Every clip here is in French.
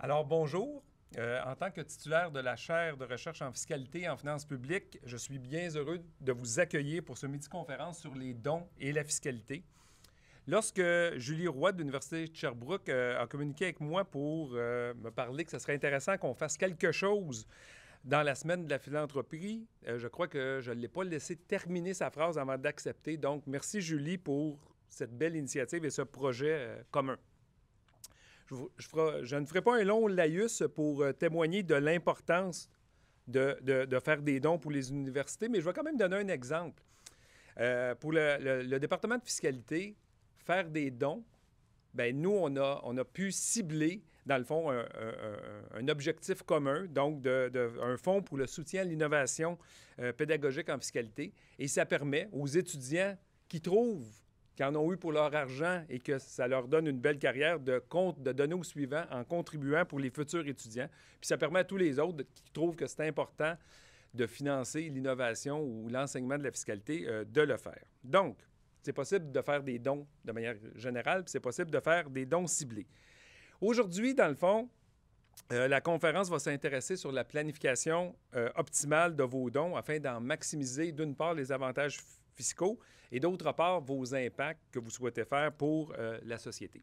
Alors, bonjour. Euh, en tant que titulaire de la chaire de recherche en fiscalité et en finances publiques, je suis bien heureux de vous accueillir pour ce midi-conférence sur les dons et la fiscalité. Lorsque Julie Roy de l'Université de Sherbrooke euh, a communiqué avec moi pour euh, me parler que ce serait intéressant qu'on fasse quelque chose dans la semaine de la philanthropie, je crois que je ne l'ai pas laissé terminer sa phrase avant d'accepter. Donc, merci Julie pour cette belle initiative et ce projet commun. Je, ne ferai pas un long laïus pour euh, témoigner de l'importance de, faire des dons pour les universités, mais je vais quand même donner un exemple. Euh, pour le, département de fiscalité, faire des dons, bien, nous, on a, pu cibler, dans le fond, un, objectif commun, donc un fonds pour le soutien à l'innovation euh, pédagogique en fiscalité. Et ça permet aux étudiants qui trouvent qui en ont eu pour leur argent et que ça leur donne une belle carrière de, compte, de donner au suivant en contribuant pour les futurs étudiants. Puis ça permet à tous les autres qui trouvent que c'est important de financer l'innovation ou l'enseignement de la fiscalité euh, de le faire. Donc, c'est possible de faire des dons de manière générale, puis c'est possible de faire des dons ciblés. Aujourd'hui, dans le fond, euh, la conférence va s'intéresser sur la planification euh, optimale de vos dons afin d'en maximiser, d'une part, les avantages fiscaux et d'autre part vos impacts que vous souhaitez faire pour euh, la société.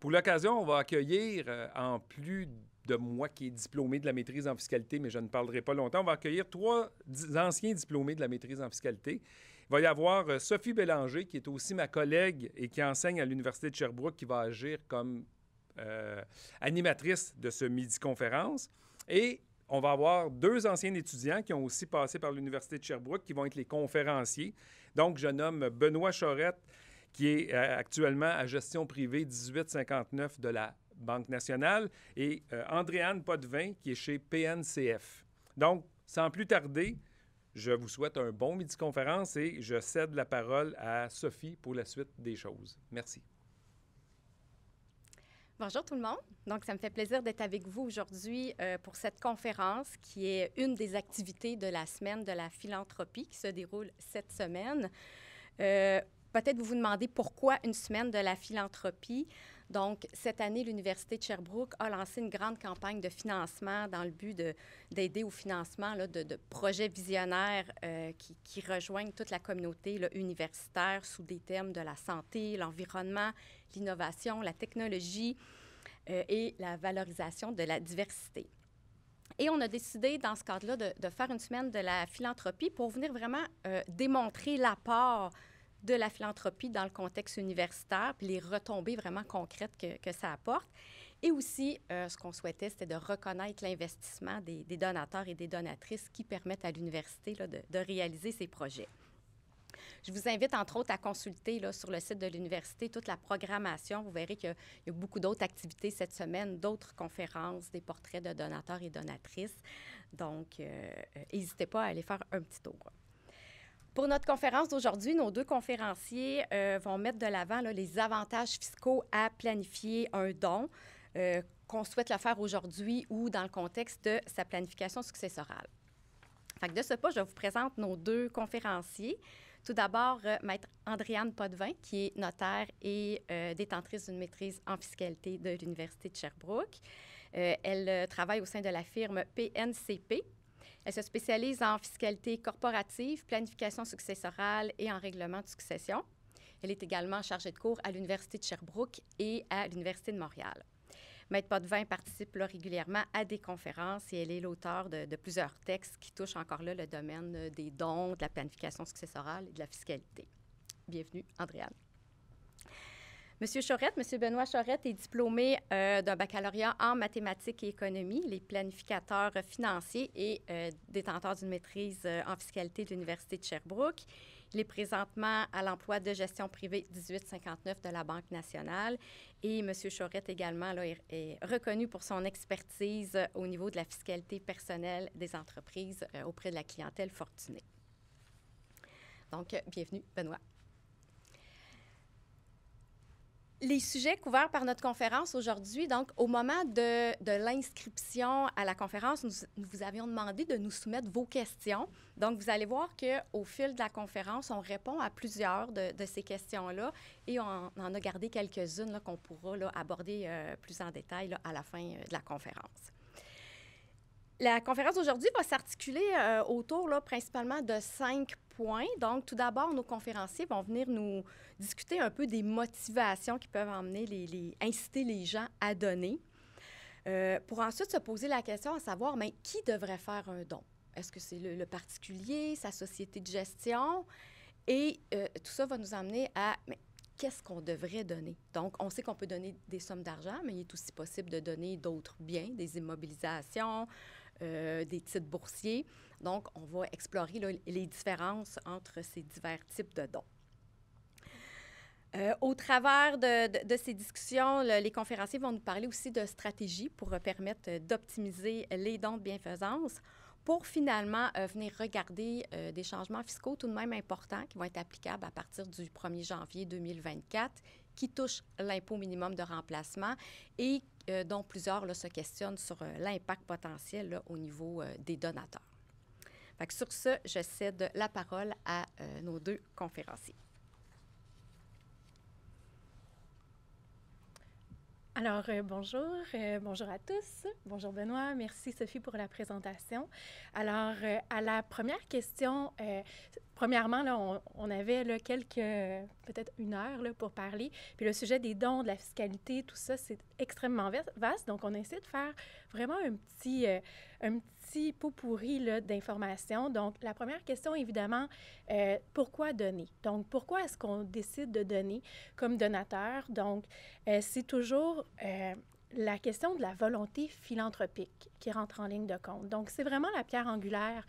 Pour l'occasion, on va accueillir, euh, en plus de moi qui est diplômé de la maîtrise en fiscalité, mais je ne parlerai pas longtemps, on va accueillir trois anciens diplômés de la maîtrise en fiscalité. Il va y avoir euh, Sophie Bélanger, qui est aussi ma collègue et qui enseigne à l'Université de Sherbrooke, qui va agir comme animatrice de ce midi-conférence. Et on va avoir deux anciens étudiants qui ont aussi passé par l'Université de Sherbrooke, qui vont être les conférenciers. Donc, je nomme Benoît Chorette, qui est euh, actuellement à gestion privée 1859 de la Banque nationale, et Andréanne euh, Andréane Potvin, qui est chez PNCF. Donc, sans plus tarder, je vous souhaite un bon midi conférence et je cède la parole à Sophie pour la suite des choses. Merci. Bonjour tout le monde. Donc, ça me fait plaisir d'être avec vous aujourd'hui euh, pour cette conférence qui est une des activités de la semaine de la philanthropie qui se déroule cette semaine. Euh, peut-être vous vous demandez pourquoi une semaine de la philanthropie. Donc, cette année, l'Université de Sherbrooke a lancé une grande campagne de financement dans le but d'aider au financement de, projets visionnaires euh, qui, rejoignent toute la communauté universitaire sous des thèmes de la santé, l'environnement, l'innovation, la technologie euh, et la valorisation de la diversité. Et on a décidé, dans ce cadre-là, de, faire une semaine de la philanthropie pour venir vraiment euh, démontrer l'apport de la philanthropie dans le contexte universitaire, puis les retombées vraiment concrètes que, ça apporte. Et aussi, euh, ce qu'on souhaitait, c'était de reconnaître l'investissement des, donateurs et des donatrices qui permettent à l'université de, réaliser ces projets. Je vous invite, entre autres, à consulter là, sur le site de l'université toute la programmation. Vous verrez qu'il y, a beaucoup d'autres activités cette semaine, d'autres conférences, des portraits de donateurs et donatrices. Donc, euh, euh, n'hésitez pas à aller faire un petit tour. Pour notre conférence d'aujourd'hui, nos deux conférenciers euh, vont mettre de l'avant les avantages fiscaux à planifier un don, euh, qu'on souhaite le faire aujourd'hui ou dans le contexte de sa planification successorale. de ce pas, je vous présente nos deux conférenciers. Tout d'abord, euh, Maître Andréane Potvin, qui est notaire et détentrice d'une maîtrise en fiscalité de l'Université de Sherbrooke. elle travaille au sein de la firme PNCP, elle se spécialise en fiscalité corporative, planification successorale et en règlement de succession. Elle est également chargée de cours à l'Université de Sherbrooke et à l'Université de Montréal. Maître Potvin participe régulièrement à des conférences et elle est l'auteur de, plusieurs textes qui touchent encore là le domaine euh, des dons, de la planification successorale et de la fiscalité. Bienvenue, Andréane. Monsieur Charette, Monsieur Benoît Charette est diplômé euh, d'un baccalauréat en mathématiques et économie. Il est planificateur financier et euh, détenteur d'une maîtrise euh, en fiscalité de l'Université de Sherbrooke. Il est présentement à l'emploi de gestion privée 1859 de la Banque nationale. Et Monsieur Charette également est, est, reconnu pour son expertise au niveau de la fiscalité personnelle des entreprises auprès de la clientèle fortunée. Donc, bienvenue, Benoît. les sujets couverts par notre conférence aujourd'hui, donc au moment de, l'inscription à la conférence, nous, nous, vous avions demandé de nous soumettre vos questions. Donc, vous allez voir qu'au fil de la conférence, on répond à plusieurs de, ces questions-là et on, en a gardé quelques-unes qu'on pourra là, aborder euh, plus en détail à la fin euh, de la conférence. La conférence d'aujourd'hui va s'articuler euh, autour là, principalement de cinq points. Donc, tout d'abord, nos conférenciers vont venir nous discuter un peu des motivations qui peuvent amener les, inciter les gens à donner. Euh, pour ensuite se poser la question à savoir, mais qui devrait faire un don? Est-ce que c'est le, particulier, sa société de gestion? Et euh, tout ça va nous amener à qu'est-ce qu'on devrait donner. Donc, on sait qu'on peut donner des sommes d'argent, mais il est aussi possible de donner d'autres biens, des immobilisations, euh, des titres boursiers. Donc, on va explorer les différences entre ces divers types de dons. Euh, au travers de, ces discussions, les conférenciers vont nous parler aussi de stratégies pour permettre euh, d'optimiser les dons de bienfaisance pour finalement venir regarder des changements fiscaux tout de même importants qui vont être applicables à partir du 1er janvier 2024 qui touchent l'impôt minimum de remplacement et euh, dont plusieurs se questionnent sur euh, l'impact potentiel au niveau euh, des donateurs. sur ce, je cède la parole à nos deux conférenciers. Alors, bonjour, bonjour à tous. Bonjour Benoît, merci Sophie pour la présentation. Alors, à la première question, premièrement, on, avait quelques, peut-être une heure pour parler. Puis le sujet des dons, de la fiscalité, tout ça, c'est extrêmement vaste. Donc, on essaie de faire vraiment un petit, euh, un petit pot pourri d'informations. Donc, la première question, évidemment, euh, pourquoi donner? Donc, pourquoi est-ce qu'on décide de donner comme donateur? Donc, euh, c'est toujours la question de la volonté philanthropique qui rentre en ligne de compte. Donc, c'est vraiment la pierre angulaire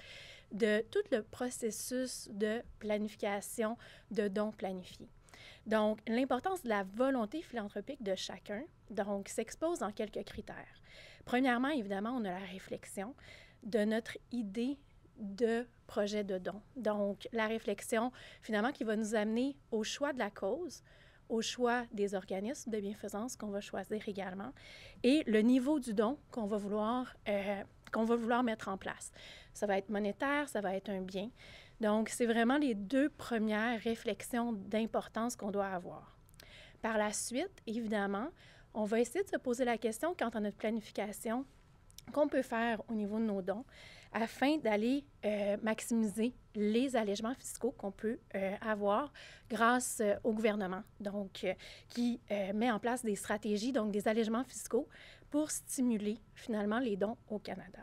de tout le processus de planification de dons planifiés. Donc, l'importance de la volonté philanthropique de chacun, donc, s'expose en quelques critères. Premièrement, évidemment, on a la réflexion de notre idée de projet de don. Donc, la réflexion, finalement, qui va nous amener au choix de la cause, au choix des organismes de bienfaisance qu'on va choisir également, et le niveau du don qu'on va vouloir euh, qu'on va vouloir mettre en place. Ça va être monétaire, ça va être un bien. Donc, c'est vraiment les deux premières réflexions d'importance qu'on doit avoir. Par la suite, évidemment, on va essayer de se poser la question quant à notre planification qu'on peut faire au niveau de nos dons afin d'aller euh, maximiser les allègements fiscaux qu'on peut euh, avoir grâce euh, au gouvernement, donc qui met en place des stratégies, donc des allègements fiscaux pour stimuler finalement les dons au Canada.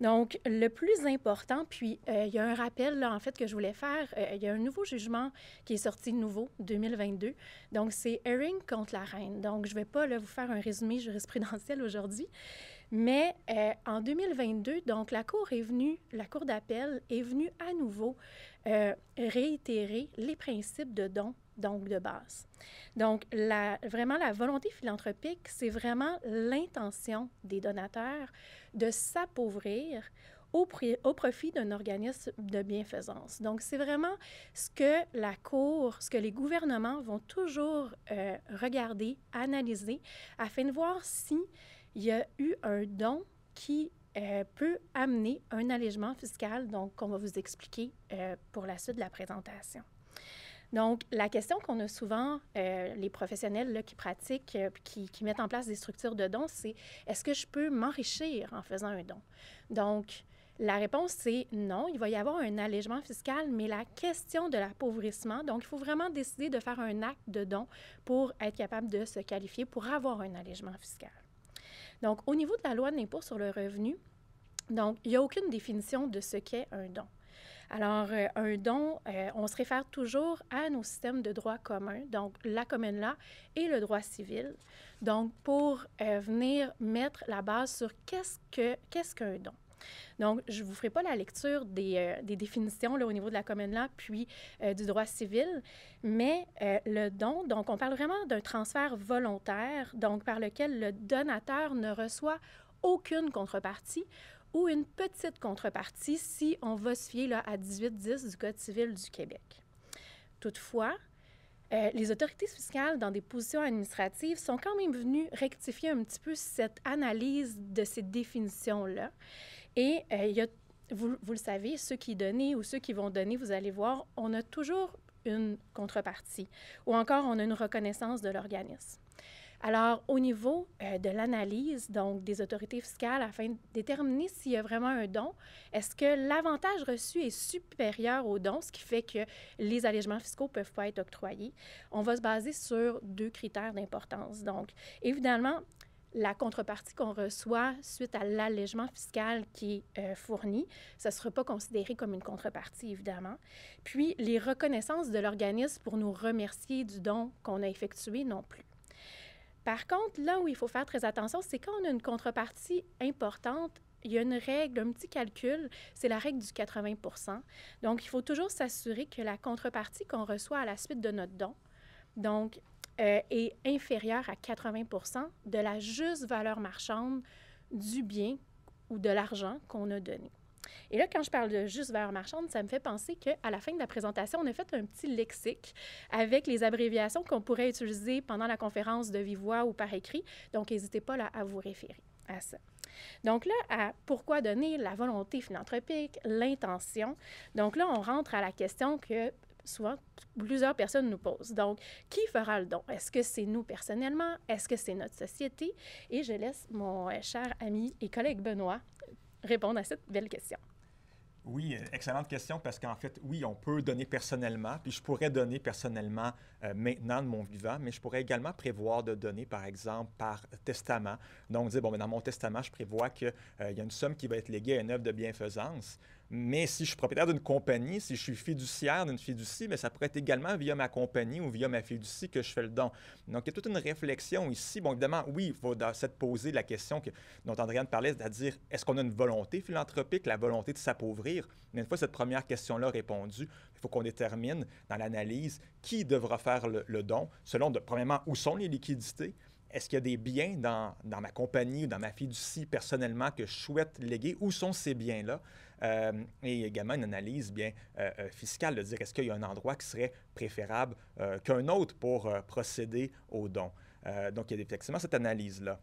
Donc, le plus important, puis il y a un rappel, là, en fait, que je voulais faire. il y a un nouveau jugement qui est sorti nouveau, 2022. Donc, c'est Erring contre la reine. Donc, je ne vais pas là, vous faire un résumé jurisprudentiel aujourd'hui, mais euh, en 2022, donc la Cour est venue, la Cour d'appel est venue à nouveau euh, réitérer les principes de don, donc de base. Donc vraiment, la volonté philanthropique, c'est vraiment l'intention des donateurs de s'appauvrir au, profit d'un organisme de bienfaisance. Donc, c'est vraiment ce que la Cour, ce que les gouvernements vont toujours euh, regarder, analyser, afin de voir si il y a eu un don qui euh, peut amener un allègement fiscal, donc qu'on va vous expliquer euh, pour la suite de la présentation. Donc, la question qu'on a souvent, euh, les professionnels qui pratiquent, qui, mettent en place des structures de dons, c'est est-ce que je peux m'enrichir en faisant un don? Donc, la réponse, c'est non, il va y avoir un allègement fiscal, mais la question de l'appauvrissement, donc il faut vraiment décider de faire un acte de don pour être capable de se qualifier pour avoir un allègement fiscal. Donc, au niveau de la loi de l'impôt sur le revenu, donc, il n'y a aucune définition de ce qu'est un don. Alors, euh, un don, euh, on se réfère toujours à nos systèmes de droit commun, donc la commune là et le droit civil. Donc, pour euh, venir mettre la base sur qu'est-ce qu'un don. Donc, je ne vous ferai pas la lecture euh, des, définitions là, au niveau de la common law puis euh, du droit civil, mais euh, le don, donc on parle vraiment d'un transfert volontaire, donc par lequel le donateur ne reçoit aucune contrepartie ou une petite contrepartie si on va se fier là, à 10 du Code civil du Québec. Toutefois, les autorités fiscales dans des positions administratives sont quand même venues rectifier un petit peu cette analyse de ces définitions-là. Et euh, y a, vous, le savez, ceux qui donnent ou ceux qui vont donner, vous allez voir, on a toujours une contrepartie ou encore on a une reconnaissance de l'organisme. Alors, au niveau euh, de l'analyse, donc des autorités fiscales, afin de déterminer s'il y a vraiment un don, est-ce que l'avantage reçu est supérieur au don, ce qui fait que les allégements fiscaux ne peuvent pas être octroyés, on va se baser sur deux critères d'importance. Donc, évidemment, la contrepartie qu'on reçoit suite à l'allègement fiscal qui est euh, fourni, ça ne sera pas considéré comme une contrepartie, évidemment. Puis, les reconnaissances de l'organisme pour nous remercier du don qu'on a effectué non plus. Par contre, là où il faut faire très attention, c'est quand on a une contrepartie importante, il y a une règle, un petit calcul, c'est la règle du 80 Donc, il faut toujours s'assurer que la contrepartie qu'on reçoit à la suite de notre don, donc euh, est inférieure à 80 de la juste valeur marchande du bien ou de l'argent qu'on a donné. Et là, quand je parle de juste valeur marchande, ça me fait penser qu'à la fin de la présentation, on a fait un petit lexique avec les abréviations qu'on pourrait utiliser pendant la conférence de vive voix ou par écrit. Donc, n'hésitez pas à vous référer à ça. Donc là, à pourquoi donner la volonté philanthropique, l'intention. Donc là, on rentre à la question que souvent plusieurs personnes nous posent. Donc, qui fera le don? Est-ce que c'est nous personnellement? Est-ce que c'est notre société? Et je laisse mon euh, cher ami et collègue Benoît répondre à cette belle question. Oui, excellente question parce qu'en fait, oui, on peut donner personnellement, puis je pourrais donner personnellement euh, maintenant de mon vivant, mais je pourrais également prévoir de donner, par exemple, par testament. Donc, dire, bon, mais ben, dans mon testament, je prévois qu'il euh, y a une somme qui va être léguée à une œuvre de bienfaisance. Mais si je suis propriétaire d'une compagnie, si je suis fiduciaire d'une fiducie, mais ben, ça pourrait être également via ma compagnie ou via ma fiducie que je fais le don. Donc, il y a toute une réflexion ici. Bon, évidemment, oui, il faut se poser la question que, dont Andréane parlait, c'est-à-dire, est-ce qu'on a une volonté philanthropique, la volonté de s'appauvrir? Mais une fois cette première question-là répondue, il faut qu'on détermine dans l'analyse qui devra faire le, don, selon, premièrement, où sont les liquidités, est-ce qu'il y a des biens dans, dans, ma compagnie ou dans ma fiducie personnellement que je souhaite léguer? Où sont ces biens-là? Euh, et également une analyse bien euh, euh, fiscale, de dire est-ce qu'il y a un endroit qui serait préférable qu'un autre pour procéder au don. donc, il y a effectivement cette analyse-là.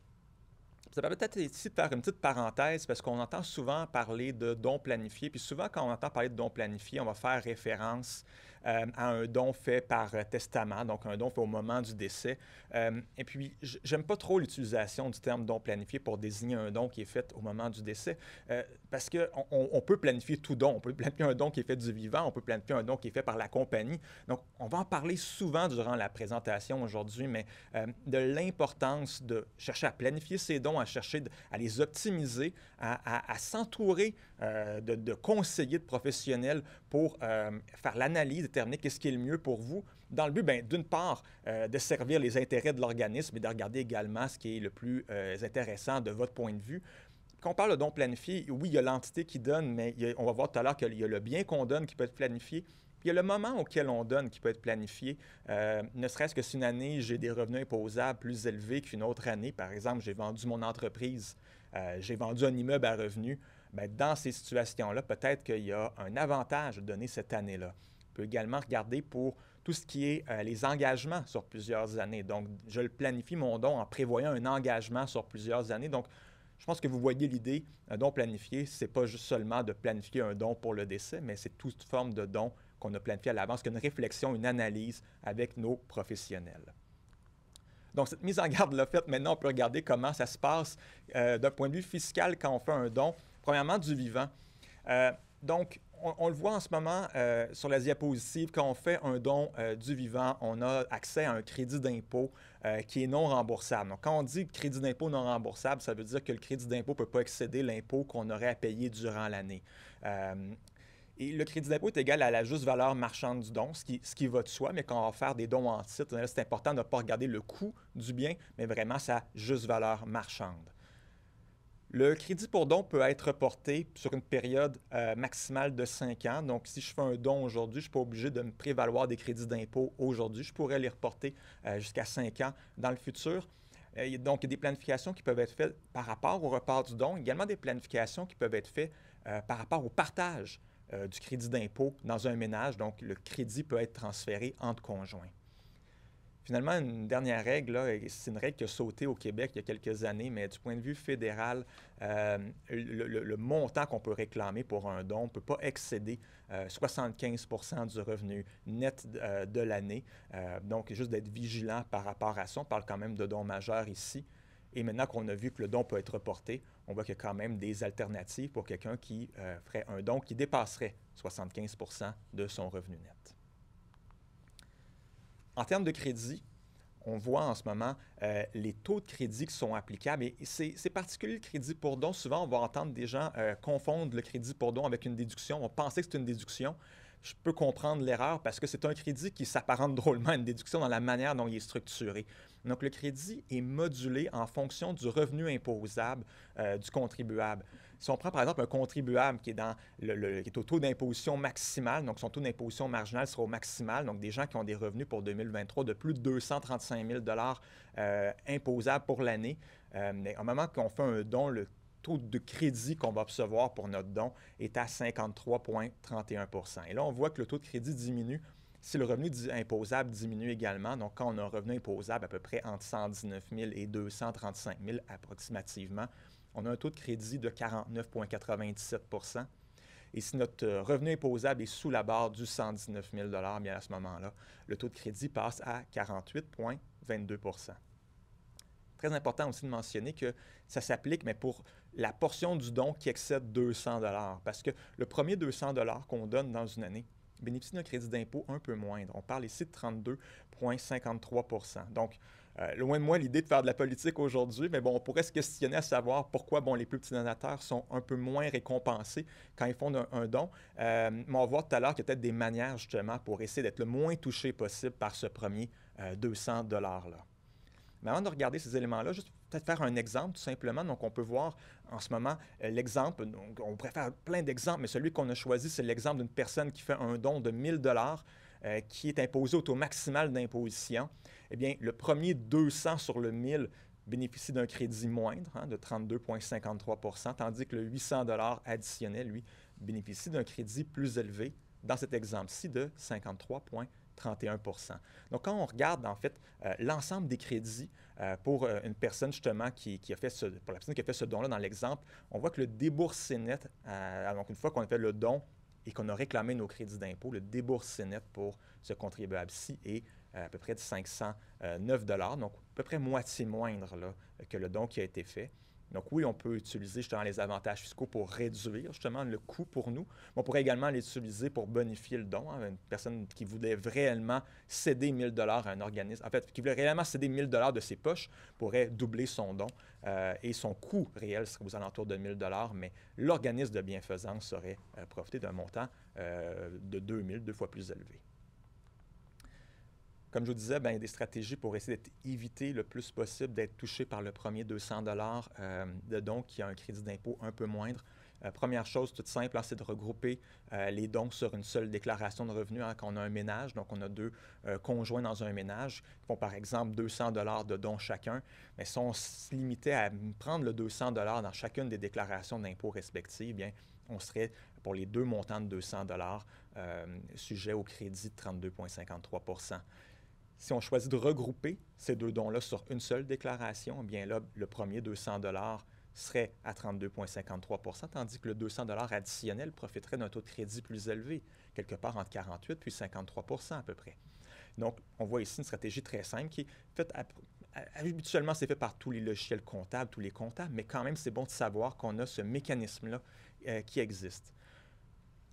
Ça va peut-être ici de faire une petite parenthèse parce qu'on entend souvent parler de dons planifiés. Puis souvent, quand on entend parler de dons planifiés, on va faire référence euh, à un don fait par euh, testament, donc un don fait au moment du décès. Euh, et puis, j'aime pas trop l'utilisation du terme don planifié pour désigner un don qui est fait au moment du décès, parce qu'on on peut planifier tout don. On peut planifier un don qui est fait du vivant, on peut planifier un don qui est fait par la compagnie. Donc, on va en parler souvent durant la présentation aujourd'hui, mais de l'importance de chercher à planifier ses dons, à chercher à les optimiser, à s'entourer euh, de, conseillers conseiller de professionnels pour euh, faire l'analyse, déterminer qu'est-ce qui est le mieux pour vous, dans le but, ben, d'une part, euh, de servir les intérêts de l'organisme et de regarder également ce qui est le plus intéressant de votre point de vue. Quand on parle de don planifié, oui, il y a l'entité qui donne, mais on va voir tout à l'heure qu'il y a le bien qu'on donne qui peut être planifié, il y a le moment auquel on donne qui peut être planifié. ne serait-ce que si une année, j'ai des revenus imposables plus élevés qu'une autre année. Par exemple, j'ai vendu mon entreprise, j'ai vendu un immeuble à revenus. Ben, dans ces situations-là, peut-être qu'il y a un avantage de donner cette année-là. On peut également regarder pour tout ce qui est euh, les engagements sur plusieurs années. Donc, je planifie, mon don, en prévoyant un engagement sur plusieurs années. Donc, je pense que vous voyez l'idée, un don planifié, ce n'est pas juste seulement de planifier un don pour le décès, mais c'est toute forme de don qu'on a planifié à l'avance, qu'une réflexion, une analyse avec nos professionnels. Donc, cette mise en garde l'a faite. Maintenant, on peut regarder comment ça se passe euh, d'un point de vue fiscal quand on fait un don. Premièrement, du vivant. Euh, donc, on, le voit en ce moment euh, sur la diapositive, quand on fait un don euh, du vivant, on a accès à un crédit d'impôt qui est non remboursable. Donc, quand on dit crédit d'impôt non remboursable, ça veut dire que le crédit d'impôt ne peut pas excéder l'impôt qu'on aurait à payer durant l'année. et le crédit d'impôt est égal à la juste valeur marchande du don, ce qui, ce qui va de soi, mais quand on va faire des dons en titre, c'est important de ne pas regarder le coût du bien, mais vraiment sa juste valeur marchande. Le crédit pour don peut être reporté sur une période euh, maximale de 5 ans. Donc, si je fais un don aujourd'hui, je ne suis pas obligé de me prévaloir des crédits d'impôt aujourd'hui. Je pourrais les reporter euh, jusqu'à 5 ans dans le futur. Euh, donc, il y a des planifications qui peuvent être faites par rapport au report du don, également des planifications qui peuvent être faites par rapport au partage du crédit d'impôt dans un ménage. Donc, le crédit peut être transféré entre conjoints. Finalement, une dernière règle, c'est une règle qui a sauté au Québec il y a quelques années, mais du point de vue fédéral, euh, le, montant qu'on peut réclamer pour un don ne peut pas excéder 75 euh, du revenu net de euh, l'année. donc, juste d'être vigilant par rapport à ça. On parle quand même de dons majeurs ici. Et maintenant qu'on a vu que le don peut être reporté, on voit qu'il y a quand même des alternatives pour quelqu'un qui ferait un don qui dépasserait 75 de son revenu net. En termes de crédit, on voit en ce moment euh, les taux de crédit qui sont applicables. Et c'est particulier le crédit pour don. Souvent, on va entendre des gens euh, confondre le crédit pour don avec une déduction. On pensait que c'est une déduction je peux comprendre l'erreur parce que c'est un crédit qui s'apparente drôlement à une déduction dans la manière dont il est structuré. Donc, le crédit est modulé en fonction du revenu imposable euh, du contribuable. Si on prend par exemple un contribuable qui est, au taux d'imposition maximal, donc son taux d'imposition marginal sera au maximal, donc des gens qui ont des revenus pour 2023 de plus de 235 000 euh, imposables pour l'année, euh, au moment qu'on fait un don, le taux de crédit qu'on va recevoir pour notre don est à 53,31 Et là, on voit que le taux de crédit diminue si le revenu imposable diminue également. Donc, quand on a un revenu imposable à peu près entre 119 000 et 235 000 approximativement, on a un taux de crédit de 49,97 et si notre euh, revenu imposable est sous la barre du 119 000 bien à ce moment-là, le taux de crédit passe à 48,22 Très important aussi de mentionner que ça s'applique, mais pour la portion du don qui excède 200 dollars, parce que le premier 200 dollars qu'on donne dans une année bénéficie d'un crédit d'impôt un peu moindre. On parle ici de 32,53 Donc, euh, loin de moi l'idée de faire de la politique aujourd'hui, mais bon, on pourrait se questionner à savoir pourquoi bon, les plus petits donateurs sont un peu moins récompensés quand ils font un, don. Euh, mais on va voir tout à l'heure qu'il y a peut-être des manières justement pour essayer d'être le moins touché possible par ce premier 200 euh, $-là. Mais avant de regarder ces éléments-là, juste peut-être faire un exemple tout simplement. Donc, on peut voir en ce moment euh, l'exemple. On pourrait faire plein d'exemples, mais celui qu'on a choisi, c'est l'exemple d'une personne qui fait un don de 1000 dollars euh, qui est imposé au taux maximal d'imposition. Eh bien, le premier 200 sur le 1000 bénéficie d'un crédit moindre hein, de 32,53 tandis que le 800 dollars additionnel, lui, bénéficie d'un crédit plus élevé, dans cet exemple-ci, de 53,31 Donc, quand on regarde, en fait, euh, l'ensemble des crédits, euh, pour euh, une personne justement qui, a fait pour la personne qui a fait ce don-là dans l'exemple, on voit que le déboursé net, donc euh, une fois qu'on a fait le don et qu'on a réclamé nos crédits d'impôt, le déboursé net pour ce contribuable-ci est à peu près de 509 Donc, à peu près moitié moindre que le don qui a été fait. Donc oui, on peut utiliser justement les avantages fiscaux pour réduire justement le coût pour nous. On pourrait également l'utiliser pour bonifier le don. Hein. une personne qui voulait réellement céder 1000 dollars à un organisme, en fait, qui voulait réellement céder 1000 dollars de ses poches, pourrait doubler son don euh, et son coût réel serait aux alentours de 1000 dollars, mais l'organisme de bienfaisance serait euh, profité d'un montant euh, de de 2000, deux fois plus élevé comme je vous disais, ben des stratégies pour essayer d'éviter le plus possible d'être touché par le premier 200 euh, de dons qui a un crédit d'impôt un peu moindre. Euh, première chose toute simple, hein, c'est de regrouper euh, les dons sur une seule déclaration de revenus. Hein, quand on a un ménage, donc on a deux conjoints dans un ménage qui font par exemple 200 de dons chacun, mais si on se limitait à prendre le 200 dans chacune des déclarations d'impôt respectives, bien, on serait pour les deux montants de 200 dollars sujet au crédit de 32,53 si on choisit de regrouper ces deux dons-là sur une seule déclaration, eh bien là, le premier 200 dollars serait à 32,53 tandis que le 200 additionnel profiterait d'un taux de crédit plus élevé, quelque part entre 48 puis 53 à peu près. Donc, on voit ici une stratégie très simple qui est faite habituellement, c'est fait par tous les logiciels comptables, tous les comptables, mais quand même, c'est bon de savoir qu'on a ce mécanisme-là euh, qui existe.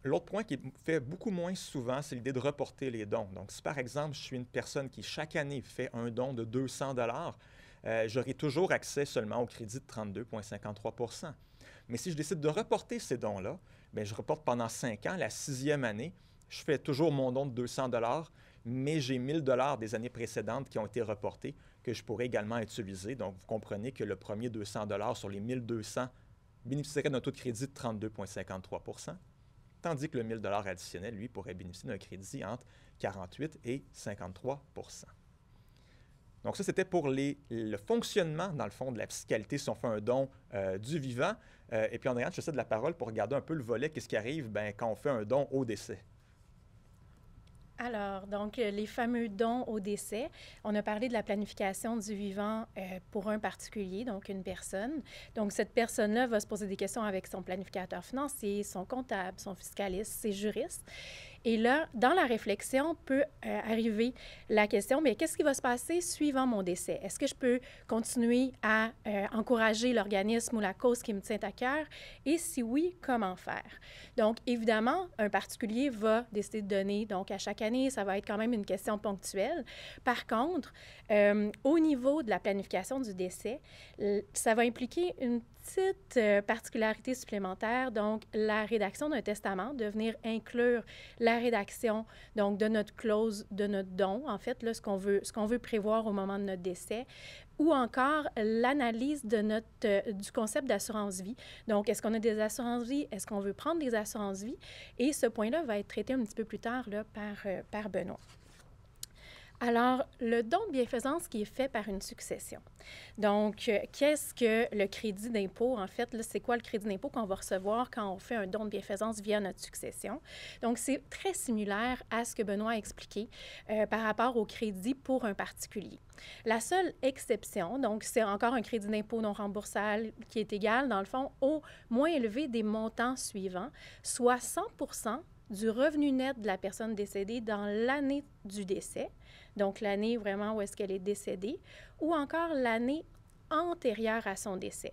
L'autre point qui fait beaucoup moins souvent, c'est l'idée de reporter les dons. Donc, si par exemple, je suis une personne qui chaque année fait un don de 200 dollars, euh, j'aurai toujours accès seulement au crédit de 32,53 Mais si je décide de reporter ces dons-là, ben, je reporte pendant 5 ans, la sixième année, je fais toujours mon don de 200 dollars, mais j'ai 1000 dollars des années précédentes qui ont été reportés que je pourrais également utiliser. Donc, vous comprenez que le premier 200 dollars sur les 1200 bénéficierait d'un taux de crédit de 32,53 tandis que le 1000 additionnel, lui, pourrait bénéficier d'un crédit entre 48 et 53 donc ça, c'était pour le fonctionnement, dans le fond, de la fiscalité si on fait un don euh, du vivant. Euh, et puis en regarde, je cède la parole pour regarder un peu le volet, qu'est-ce qui arrive ben, quand on fait un don au décès. Alors, donc, euh, les fameux dons au décès. On a parlé de la planification du vivant euh, pour un particulier, donc une personne. Donc, cette personne-là va se poser des questions avec son planificateur financier, son comptable, son fiscaliste, ses juristes. Et là, dans la réflexion peut euh, arriver la question, mais qu'est-ce qui va se passer suivant mon décès? Est-ce que je peux continuer à euh, encourager l'organisme ou la cause qui me tient à cœur? Et si oui, comment faire? Donc, évidemment, un particulier va décider de donner, donc à chaque année, ça va être quand même une question ponctuelle. Par contre, euh, au niveau de la planification du décès, ça va impliquer une petite euh, particularité supplémentaire, donc la rédaction d'un testament, de venir inclure la rédaction donc de notre clause, de notre don, en fait, là, ce qu'on veut, ce veut prévoir au moment de notre décès, ou encore l'analyse de notre, euh, du concept d'assurance vie. Donc, est-ce qu'on a des assurances vie? Est-ce qu'on veut prendre des assurances vie? Et ce point-là va être traité un petit peu plus tard là, par, euh, par Benoît. Alors, le don de bienfaisance qui est fait par une succession. Donc, euh, qu'est-ce que le crédit d'impôt? En fait, c'est quoi le crédit d'impôt qu'on va recevoir quand on fait un don de bienfaisance via notre succession? Donc, c'est très similaire à ce que Benoît a expliqué euh, par rapport au crédit pour un particulier. La seule exception, donc, c'est encore un crédit d'impôt non remboursable qui est égal, dans le fond, au moins élevé des montants suivants, soit 100 du revenu net de la personne décédée dans l'année du décès, donc l'année vraiment où est-ce qu'elle est décédée, ou encore l'année antérieure à son décès.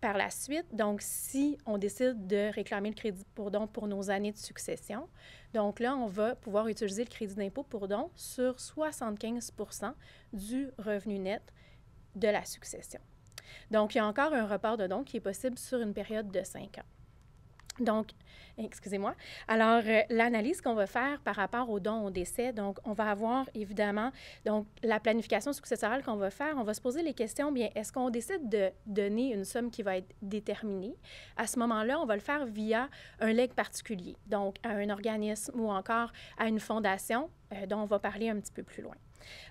Par la suite, donc si on décide de réclamer le crédit pour don pour nos années de succession, donc là, on va pouvoir utiliser le crédit d'impôt pour don sur 75 du revenu net de la succession. Donc, il y a encore un report de don qui est possible sur une période de 5 ans. Donc, excusez-moi. Alors, euh, l'analyse qu'on va faire par rapport aux dons au décès, donc, on va avoir évidemment donc, la planification successorale qu'on va faire. On va se poser les questions, bien, est-ce qu'on décide de donner une somme qui va être déterminée? À ce moment-là, on va le faire via un leg particulier, donc à un organisme ou encore à une fondation euh, dont on va parler un petit peu plus loin.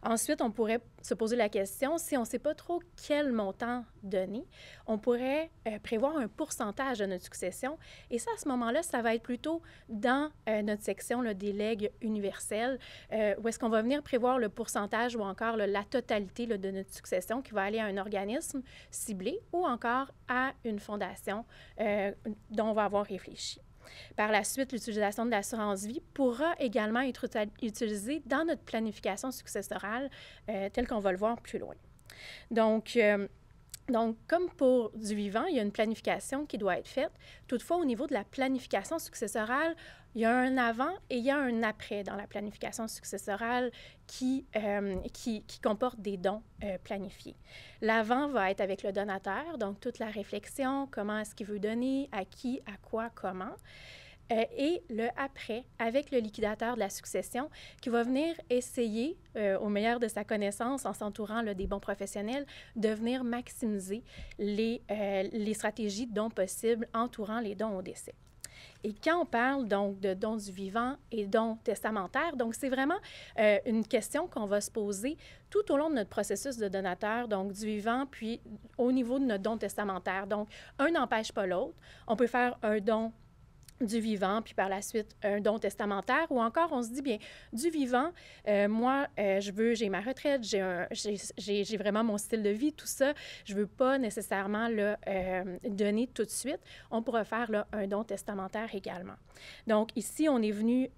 Ensuite, on pourrait se poser la question, si on ne sait pas trop quel montant donner, on pourrait euh, prévoir un pourcentage de notre succession. Et ça, à ce moment-là, ça va être plutôt dans euh, notre section le des universel euh, où est-ce qu'on va venir prévoir le pourcentage ou encore la totalité de notre succession qui va aller à un organisme ciblé ou encore à une fondation dont on va avoir réfléchi. Par la suite, l'utilisation de l'assurance vie pourra également être utilisée dans notre planification successorale, euh, telle qu'on va le voir plus loin. Donc, euh, donc, comme pour du vivant, il y a une planification qui doit être faite. Toutefois, au niveau de la planification successorale, il y a un avant et il y a un après dans la planification successorale qui, euh, qui, comporte des dons euh, planifiés. L'avant va être avec le donateur, donc toute la réflexion, comment est-ce qu'il veut donner, à qui, à quoi, comment. Euh, et le après avec le liquidateur de la succession qui va venir essayer, euh, au meilleur de sa connaissance, en s'entourant des bons professionnels, de venir maximiser les, euh, les stratégies de dons possibles entourant les dons au décès. Et quand on parle donc de dons du vivant et dons testamentaires, donc c'est vraiment une question qu'on va se poser tout au long de notre processus de donateur, donc du vivant, puis au niveau de notre don testamentaire. Donc, un n'empêche pas l'autre. On peut faire un don du vivant, puis par la suite un don testamentaire, ou encore on se dit, bien, du vivant, euh, moi, euh, je veux, j'ai ma retraite, j'ai, vraiment mon style de vie, tout ça, je veux pas nécessairement le euh, donner tout de suite, on pourrait faire un don testamentaire également. Donc ici, on est venu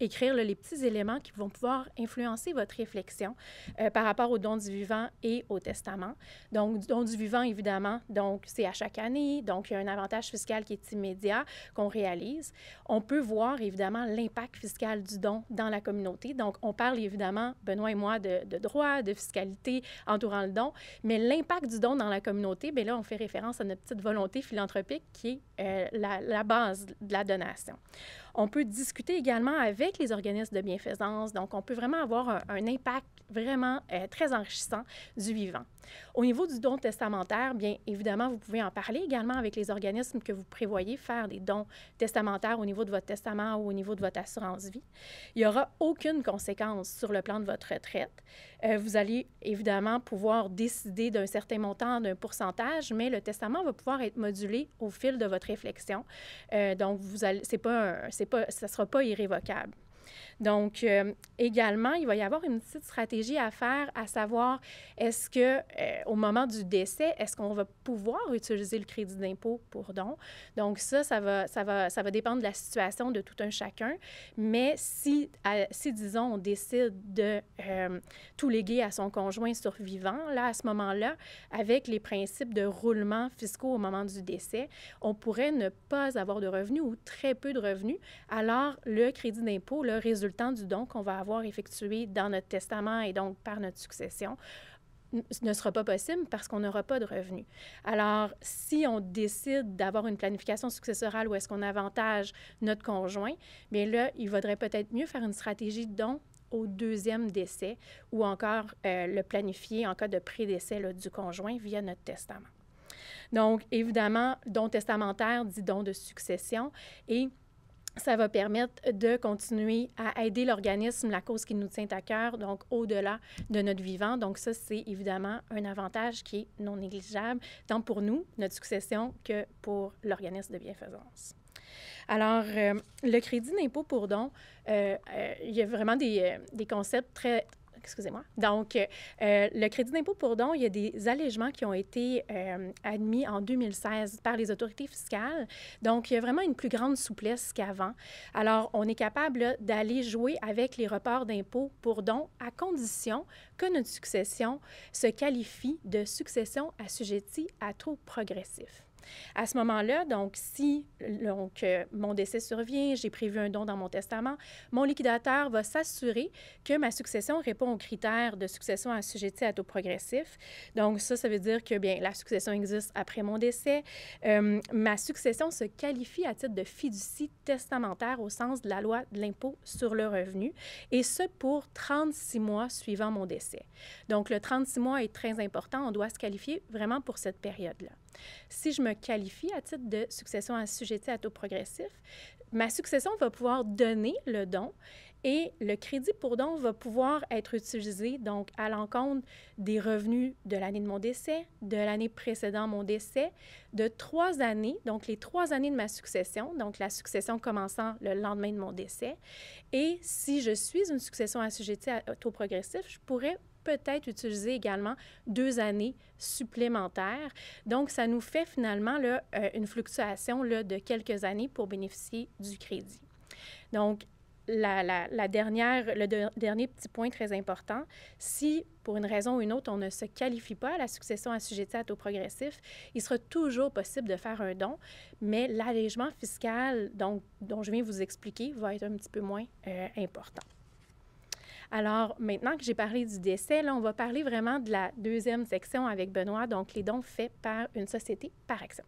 écrire les petits éléments qui vont pouvoir influencer votre réflexion euh, par rapport au don du vivant et au testament. Donc, don du vivant, évidemment, donc c'est à chaque année, donc il y a un avantage fiscal qui est immédiat qu'on réalise. On peut voir évidemment l'impact fiscal du don dans la communauté. Donc, on parle évidemment, Benoît et moi, de, de droit, de fiscalité entourant le don, mais l'impact du don dans la communauté, bien là, on fait référence à notre petite volonté philanthropique qui est euh, la, la base de la donation. On peut discuter également avec les organismes de bienfaisance. Donc, on peut vraiment avoir un, impact vraiment euh, très enrichissant du vivant. Au niveau du don testamentaire, bien évidemment, vous pouvez en parler également avec les organismes que vous prévoyez faire des dons testamentaires au niveau de votre testament ou au niveau de votre assurance vie. Il n'y aura aucune conséquence sur le plan de votre retraite. Euh, vous allez évidemment pouvoir décider d'un certain montant, d'un pourcentage, mais le testament va pouvoir être modulé au fil de votre réflexion. Euh, donc, vous allez, pas, c'est pas, ne sera pas irrévocable. Donc, euh, également, il va y avoir une petite stratégie à faire, à savoir, est-ce que euh, au moment du décès, est-ce qu'on va pouvoir utiliser le crédit d'impôt pour don? Donc, ça, ça va, ça, va, ça va dépendre de la situation de tout un chacun. Mais si, si disons, on décide de euh, tout léguer à son conjoint survivant, là, à ce moment-là, avec les principes de roulement fiscaux au moment du décès, on pourrait ne pas avoir de revenus ou très peu de revenus. Alors, le crédit d'impôt, le résultat, temps du don qu'on va avoir effectué dans notre testament et donc par notre succession ne sera pas possible parce qu'on n'aura pas de revenus. Alors, si on décide d'avoir une planification successorale où est-ce qu'on avantage notre conjoint, bien là, il vaudrait peut-être mieux faire une stratégie de don au deuxième décès ou encore euh, le planifier en cas de prédécès du conjoint via notre testament. Donc, évidemment, don testamentaire dit don de succession et ça va permettre de continuer à aider l'organisme, la cause qui nous tient à cœur, donc au-delà de notre vivant. Donc ça, c'est évidemment un avantage qui est non négligeable, tant pour nous, notre succession, que pour l'organisme de bienfaisance. Alors, euh, le crédit d'impôt pour don, euh, euh, il y a vraiment des, des concepts très, excusez-moi. Donc, euh, euh, le crédit d'impôt pour don, il y a des allégements qui ont été euh, admis en 2016 par les autorités fiscales. Donc, il y a vraiment une plus grande souplesse qu'avant. Alors, on est capable d'aller jouer avec les reports d'impôt pour don à condition que notre succession se qualifie de succession assujettie à taux progressif. À ce moment-là, donc, si donc, euh, mon décès survient, j'ai prévu un don dans mon testament, mon liquidateur va s'assurer que ma succession répond aux critères de succession assujettie à taux progressif. Donc, ça, ça veut dire que, bien, la succession existe après mon décès. Euh, ma succession se qualifie à titre de fiducie testamentaire au sens de la loi de l'impôt sur le revenu, et ce pour 36 mois suivant mon décès. Donc, le 36 mois est très important. On doit se qualifier vraiment pour cette période-là. Si je me qualifie à titre de succession assujettie à taux progressif, ma succession va pouvoir donner le don et le crédit pour don va pouvoir être utilisé donc à l'encontre des revenus de l'année de mon décès, de l'année précédant mon décès, de trois années, donc les trois années de ma succession, donc la succession commençant le lendemain de mon décès. Et si je suis une succession assujettie à taux progressif, je pourrais peut-être utiliser également deux années supplémentaires. Donc, ça nous fait finalement là, euh, une fluctuation là, de quelques années pour bénéficier du crédit. Donc, la, dernière, le dernier petit point très important, si pour une raison ou une autre on ne se qualifie pas à la succession assujettie à taux progressif, il sera toujours possible de faire un don, mais l'allègement fiscal donc, dont je viens vous expliquer va être un petit peu moins euh, important. Alors, maintenant que j'ai parlé du décès, là, on va parler vraiment de la deuxième section avec Benoît, donc les dons faits par une société par action.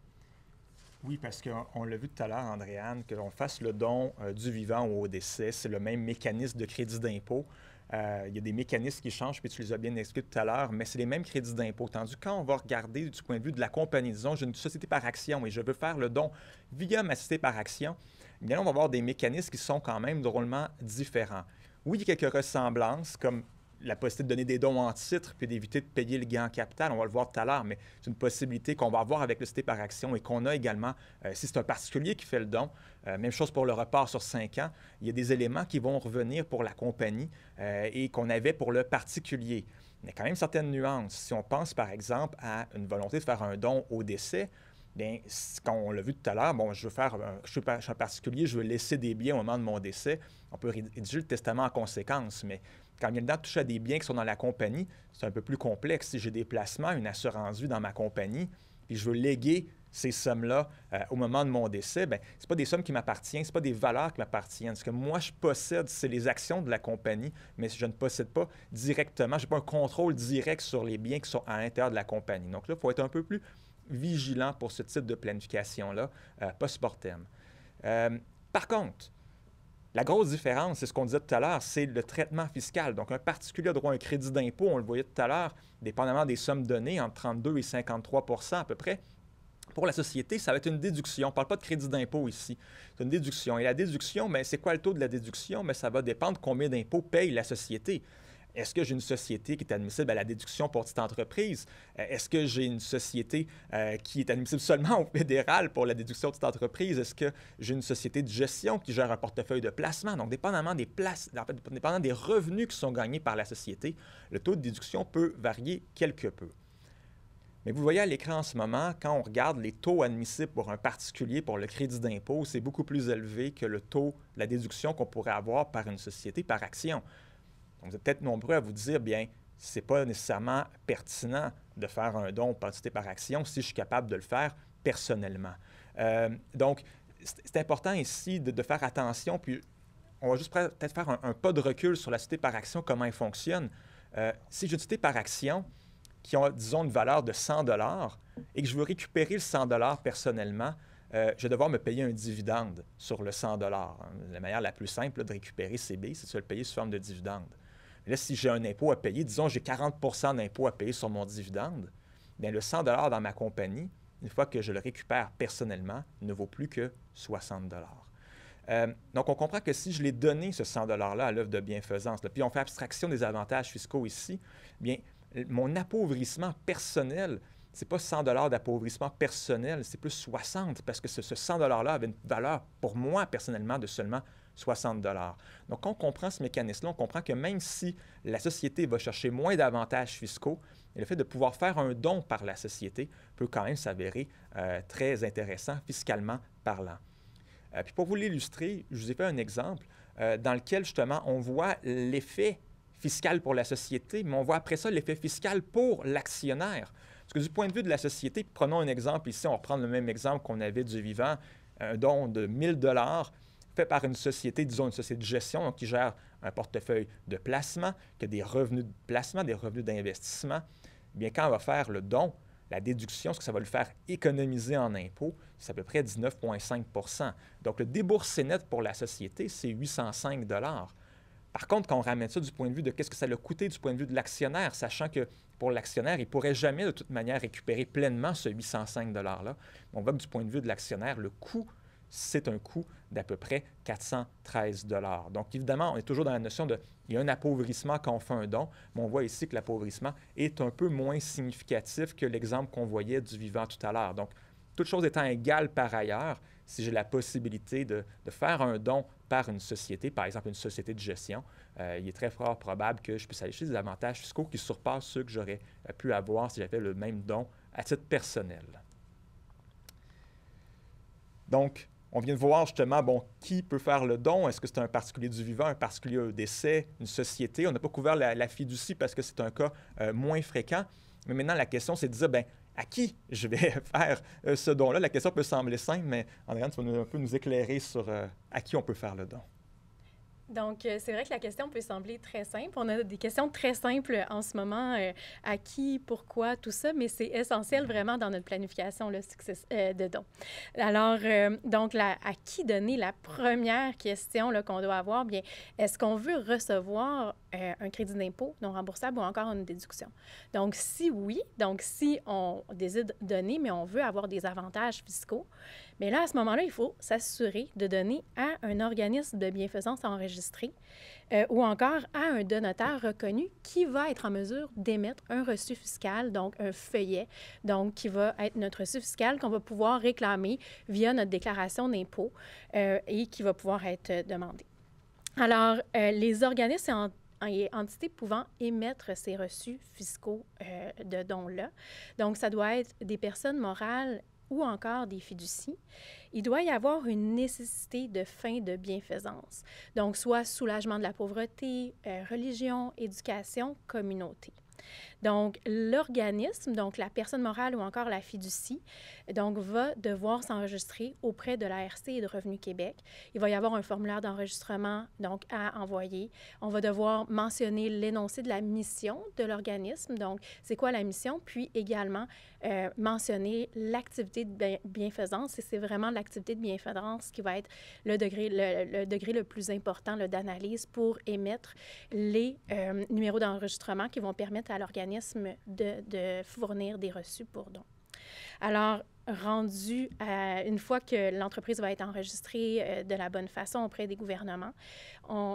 Oui, parce qu'on l'a vu tout à l'heure, Andréanne, que l'on fasse le don euh, du vivant au décès, c'est le même mécanisme de crédit d'impôt. Euh, il y a des mécanismes qui changent, puis tu les as bien expliqués tout à l'heure, mais c'est les mêmes crédits d'impôt. Tandis que quand on va regarder du point de vue de la compagnie, disons, j'ai une société par action et je veux faire le don via ma société par action, eh bien on va voir des mécanismes qui sont quand même drôlement différents. Oui, il y a quelques ressemblances, comme la possibilité de donner des dons en titre puis d'éviter de payer le gain en capital. On va le voir tout à l'heure, mais c'est une possibilité qu'on va avoir avec le Cité par action et qu'on a également euh, si c'est un particulier qui fait le don. Euh, même chose pour le report sur cinq ans. Il y a des éléments qui vont revenir pour la compagnie euh, et qu'on avait pour le particulier. Il y a quand même certaines nuances. Si on pense par exemple à une volonté de faire un don au décès, Bien, quand on l'a vu tout à l'heure, bon, je veux faire, je, suis particulier, je veux laisser des biens au moment de mon décès. On peut rédiger le testament en conséquence, mais quand bien le temps de à des biens qui sont dans la compagnie, c'est un peu plus complexe. Si j'ai des placements, une assurance vie dans ma compagnie, et je veux léguer ces sommes-là euh, au moment de mon décès, ben c'est pas des sommes qui m'appartiennent, c'est pas des valeurs qui m'appartiennent. Ce que moi je possède, c'est les actions de la compagnie, mais je ne possède pas directement, je n'ai pas un contrôle direct sur les biens qui sont à l'intérieur de la compagnie. Donc là, il faut être un peu plus vigilant pour ce type de planification-là, euh, post portem euh, par contre, la grosse différence, c'est ce qu'on disait tout à l'heure, c'est le traitement fiscal. Donc, un particulier a droit à un crédit d'impôt, on le voyait tout à l'heure, dépendamment des sommes données, entre 32 et 53 à peu près. Pour la société, ça va être une déduction. On ne parle pas de crédit d'impôt ici. C'est une déduction. Et la déduction, ben, c'est quoi le taux de la déduction? Mais ben, ça va dépendre combien d'impôts paye la société. Est-ce que j'ai une société qui est admissible à la déduction pour petite entreprise? Euh, est-ce que j'ai une société euh, qui est admissible seulement au fédéral pour la déduction de petite entreprise? Est-ce que j'ai une société de gestion qui gère un portefeuille de placement? Donc, dépendamment des, places, des revenus qui sont gagnés par la société, le taux de déduction peut varier quelque peu. Mais vous voyez à l'écran en ce moment, quand on regarde les taux admissibles pour un particulier pour le crédit d'impôt, c'est beaucoup plus élevé que le taux la déduction qu'on pourrait avoir par une société par action vous êtes peut-être nombreux à vous dire, bien, c'est pas nécessairement pertinent de faire un don par par action si je suis capable de le faire personnellement. Euh, donc, c'est important ici de, faire attention, puis on va juste peut-être faire un, pas de recul sur la cité par action, comment elle fonctionne. Euh, si j'ai une cité par action qui a, disons, une valeur de 100 et que je veux récupérer le 100 personnellement, euh, je vais devoir me payer un dividende sur le 100 hein, La manière la plus simple de récupérer CB, c'est de le payer sous forme de dividende. Là, si j'ai un impôt à payer, disons j'ai 40 d'impôt à payer sur mon dividende, bien le 100 dans ma compagnie, une fois que je le récupère personnellement, ne vaut plus que 60 euh, donc, on comprend que si je l'ai donné, ce 100 $-là, à l'œuvre de bienfaisance, puis on fait abstraction des avantages fiscaux ici, bien, mon appauvrissement personnel, c'est pas 100 d'appauvrissement personnel, c'est plus 60, parce que ce, ce 100 $-là avait une valeur pour moi personnellement de seulement 60 Donc, quand on comprend ce mécanisme-là, on comprend que même si la société va chercher moins d'avantages fiscaux, le fait de pouvoir faire un don par la société peut quand même s'avérer euh, très intéressant fiscalement parlant. Euh, puis pour vous l'illustrer, je vous ai fait un exemple euh, dans lequel justement on voit l'effet fiscal pour la société, mais on voit après ça l'effet fiscal pour l'actionnaire. Parce que du point de vue de la société, prenons un exemple ici, on reprend le même exemple qu'on avait du vivant, un don de 1000 par une société, disons une société de gestion, qui gère un portefeuille de placement, qui a des revenus de placement, des revenus d'investissement, eh bien quand on va faire le don, la déduction, ce que ça va lui faire économiser en impôts, c'est à peu près 19,5 Donc, le déboursé net pour la société, c'est 805 Par contre, quand on ramène ça du point de vue de qu'est-ce que ça a coûté du point de vue de l'actionnaire, sachant que pour l'actionnaire, il ne pourrait jamais de toute manière récupérer pleinement ce 805 $-là, on voit que du point de vue de l'actionnaire, le coût, c'est un coût d'à peu près 413 dollars. Donc évidemment, on est toujours dans la notion de il y a un appauvrissement quand on fait un don, mais on voit ici que l'appauvrissement est un peu moins significatif que l'exemple qu'on voyait du vivant tout à l'heure. Donc toute chose étant égale par ailleurs, si j'ai la possibilité de, faire un don par une société, par exemple une société de gestion, euh, il est très fort probable que je puisse aller chercher des avantages fiscaux qui surpassent ceux que j'aurais euh, pu avoir si j'avais le même don à titre personnel. Donc, on vient de voir justement, bon, qui peut faire le don? Est-ce que c'est un particulier du vivant, un particulier au décès, une société? On n'a pas couvert la, fiducie parce que c'est un cas euh, moins fréquent. Mais maintenant, la question, c'est de dire, ben, à qui je vais faire euh, ce don-là? La question peut sembler simple, mais en tu vas un peu nous éclairer sur euh, à qui on peut faire le don. Donc, euh, c'est vrai que la question peut sembler très simple. On a des questions très simples en ce moment, euh, à qui, pourquoi, tout ça, mais c'est essentiel vraiment dans notre planification le succès, euh, de dons. Alors, donc, à qui donner la première question qu'on doit avoir? Bien, est-ce qu'on veut recevoir un crédit d'impôt non remboursable ou encore une déduction? Donc, si oui, donc si on de donner, mais on veut avoir des avantages fiscaux, mais là, à ce moment-là, il faut s'assurer de donner à un organisme de bienfaisance enregistré euh, ou encore à un donateur reconnu qui va être en mesure d'émettre un reçu fiscal, donc un feuillet, donc qui va être notre reçu fiscal qu'on va pouvoir réclamer via notre déclaration d'impôt euh, et qui va pouvoir être demandé. Alors, euh, les organismes et entités pouvant émettre ces reçus fiscaux de dons-là. Donc, ça doit être des personnes morales ou encore des fiducies, il doit y avoir une nécessité de fin de bienfaisance, donc soit soulagement de la pauvreté, euh, religion, éducation, communauté. Donc, l'organisme, donc la personne morale ou encore la fiducie, donc va devoir s'enregistrer auprès de l'ARC et de Revenu Québec. Il va y avoir un formulaire d'enregistrement donc à envoyer. On va devoir mentionner l'énoncé de la mission de l'organisme, donc c'est quoi la mission, puis également euh, mentionner l'activité de bienfaisance. Et c'est vraiment l'activité de bienfaisance qui va être le degré le, degré le plus important d'analyse pour émettre les euh, numéros d'enregistrement qui vont permettre à l'organisme de, fournir des reçus pour dons. Alors, rendu une fois que l'entreprise va être enregistrée euh, de la bonne façon auprès des gouvernements,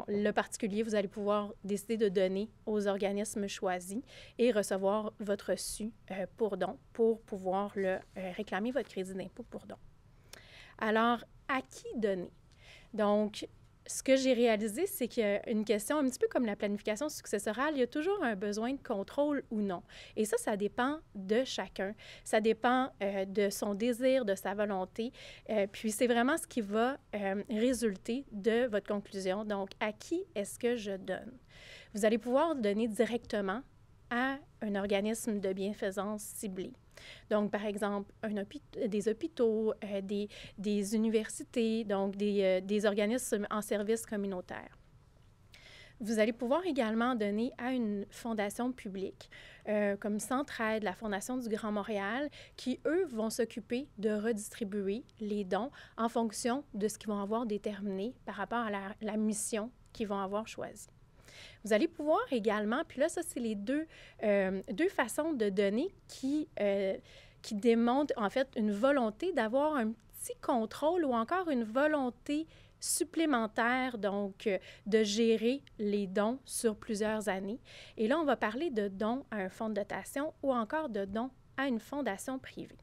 le particulier, vous allez pouvoir décider de donner aux organismes choisis et recevoir votre reçu euh, pour don pour pouvoir le, euh, réclamer votre crédit d'impôt pour don. Alors, à qui donner? Donc, ce que j'ai réalisé, c'est qu'une une question un petit peu comme la planification successorale, il y a toujours un besoin de contrôle ou non. Et ça, ça dépend de chacun. Ça dépend euh, de son désir, de sa volonté. Euh, puis c'est vraiment ce qui va euh, résulter de votre conclusion. Donc, à qui est-ce que je donne? Vous allez pouvoir donner directement à un organisme de bienfaisance ciblé. Donc, par exemple, des hôpitaux, euh, des, universités, donc des, euh, organismes en service communautaire. Vous allez pouvoir également donner à une fondation publique, comme euh, comme Centraide, la Fondation du Grand Montréal, qui, eux, vont s'occuper de redistribuer les dons en fonction de ce qu'ils vont avoir déterminé par rapport à la mission qu'ils vont avoir choisie. Vous allez pouvoir également, puis là, ça, c'est les deux, euh, façons de donner euh, qui, démontrent en fait une volonté d'avoir un petit contrôle ou encore une volonté supplémentaire, donc euh, de gérer les dons sur plusieurs années. Et là, on va parler de dons à un fonds de dotation ou encore de dons à une fondation privée.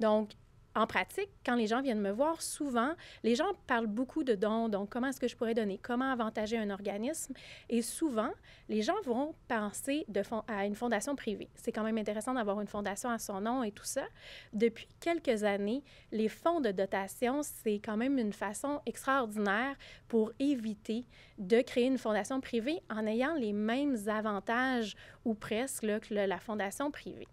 Donc, en pratique, quand les gens viennent me voir, souvent, les gens parlent beaucoup de dons, donc comment est-ce que je pourrais donner, comment avantager un organisme. Et souvent, les gens vont penser à une fondation privée. C'est quand même intéressant d'avoir une fondation à son nom et tout ça. Depuis quelques années, les fonds de dotation, c'est quand même une façon extraordinaire pour éviter de créer une fondation privée en ayant les mêmes avantages ou presque que la fondation privée.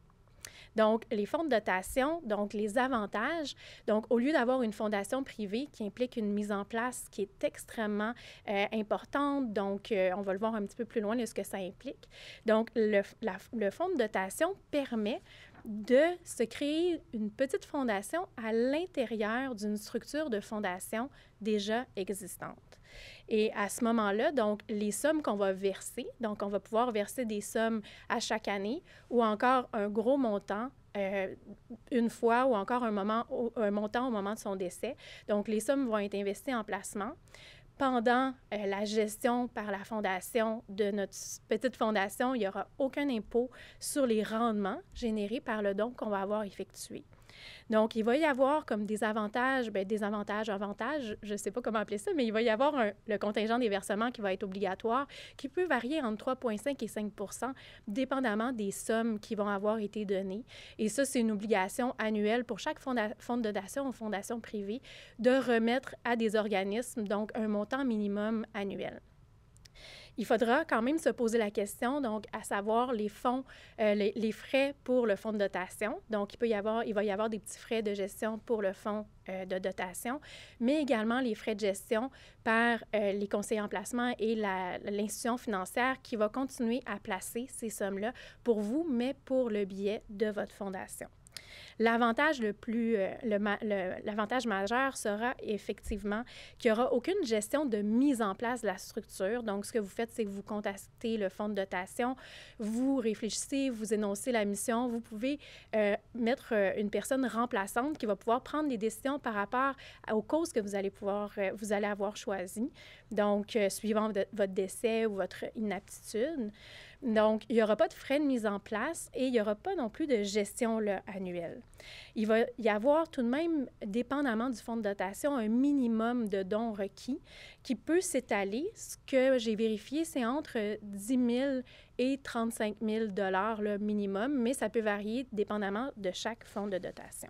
Donc, les fonds de dotation, donc les avantages, donc au lieu d'avoir une fondation privée qui implique une mise en place qui est extrêmement euh, importante, donc euh, on va le voir un petit peu plus loin de ce que ça implique. Donc, le fonds de dotation permet de se créer une petite fondation à l'intérieur d'une structure de fondation déjà existante. Et à ce moment-là, donc, les sommes qu'on va verser, donc, on va pouvoir verser des sommes à chaque année ou encore un gros montant euh, une fois ou encore un, montant au moment de son décès. Donc, les sommes vont être investies en placement pendant euh, la gestion par la fondation de notre petite fondation, il n'y aura aucun impôt sur les rendements générés par le don qu'on va avoir effectué. Donc, il va y avoir comme des avantages, ben, des avantages, avantages, je ne sais pas comment appeler ça, mais il va y avoir le contingent des versements qui va être obligatoire, qui peut varier entre 3,5 et 5 dépendamment des sommes qui vont avoir été données. Et ça, c'est une obligation annuelle pour chaque fonds de donation ou fondation privée de remettre à des organismes, donc un montant minimum annuel il faudra quand même se poser la question, donc, à savoir les fonds, euh, les, frais pour le fonds de dotation. Donc, il, peut y avoir, il va y avoir des petits frais de gestion pour le fonds euh, de dotation, mais également les frais de gestion par euh, les conseillers en placement et l'institution financière qui va continuer à placer ces sommes-là pour vous, mais pour le biais de votre fondation. L'avantage le plus, euh, l'avantage majeur sera effectivement qu'il n'y aura aucune gestion de mise en place de la structure. Donc, ce que vous faites, c'est que vous contactez le fonds de dotation, vous réfléchissez, vous énoncez la mission, vous pouvez euh, mettre euh, une personne remplaçante qui va pouvoir prendre des décisions par rapport aux causes que vous allez vous allez avoir choisies. Donc, suivant votre décès ou votre inaptitude. Donc, il n'y aura pas de frais de mise en place et il n'y aura pas non plus de gestion annuelle. Il va y avoir tout de même, dépendamment du fonds de dotation, un minimum de dons requis qui peut s'étaler. Ce que j'ai vérifié, c'est entre 10 000 et 35 000 le minimum, mais ça peut varier dépendamment de chaque fonds de dotation.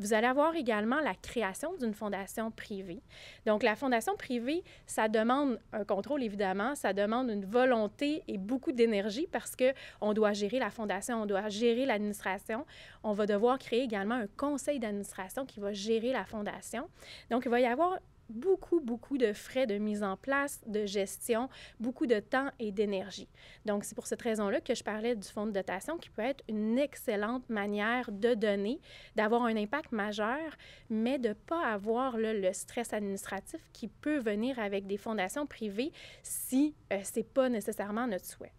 Vous allez avoir également la création d'une fondation privée. Donc, la fondation privée, ça demande un contrôle, évidemment, ça demande une volonté et beaucoup d'énergie parce qu'on doit gérer la fondation, on doit gérer l'administration. On va devoir créer également un conseil d'administration qui va gérer la fondation. Donc, il va y avoir beaucoup, beaucoup de frais de mise en place, de gestion, beaucoup de temps et d'énergie. Donc, c'est pour cette raison-là que je parlais du fonds de dotation qui peut être une excellente manière de donner, d'avoir un impact majeur, mais de ne pas avoir le stress administratif qui peut venir avec des fondations privées si euh, c'est ce n'est pas nécessairement notre souhait.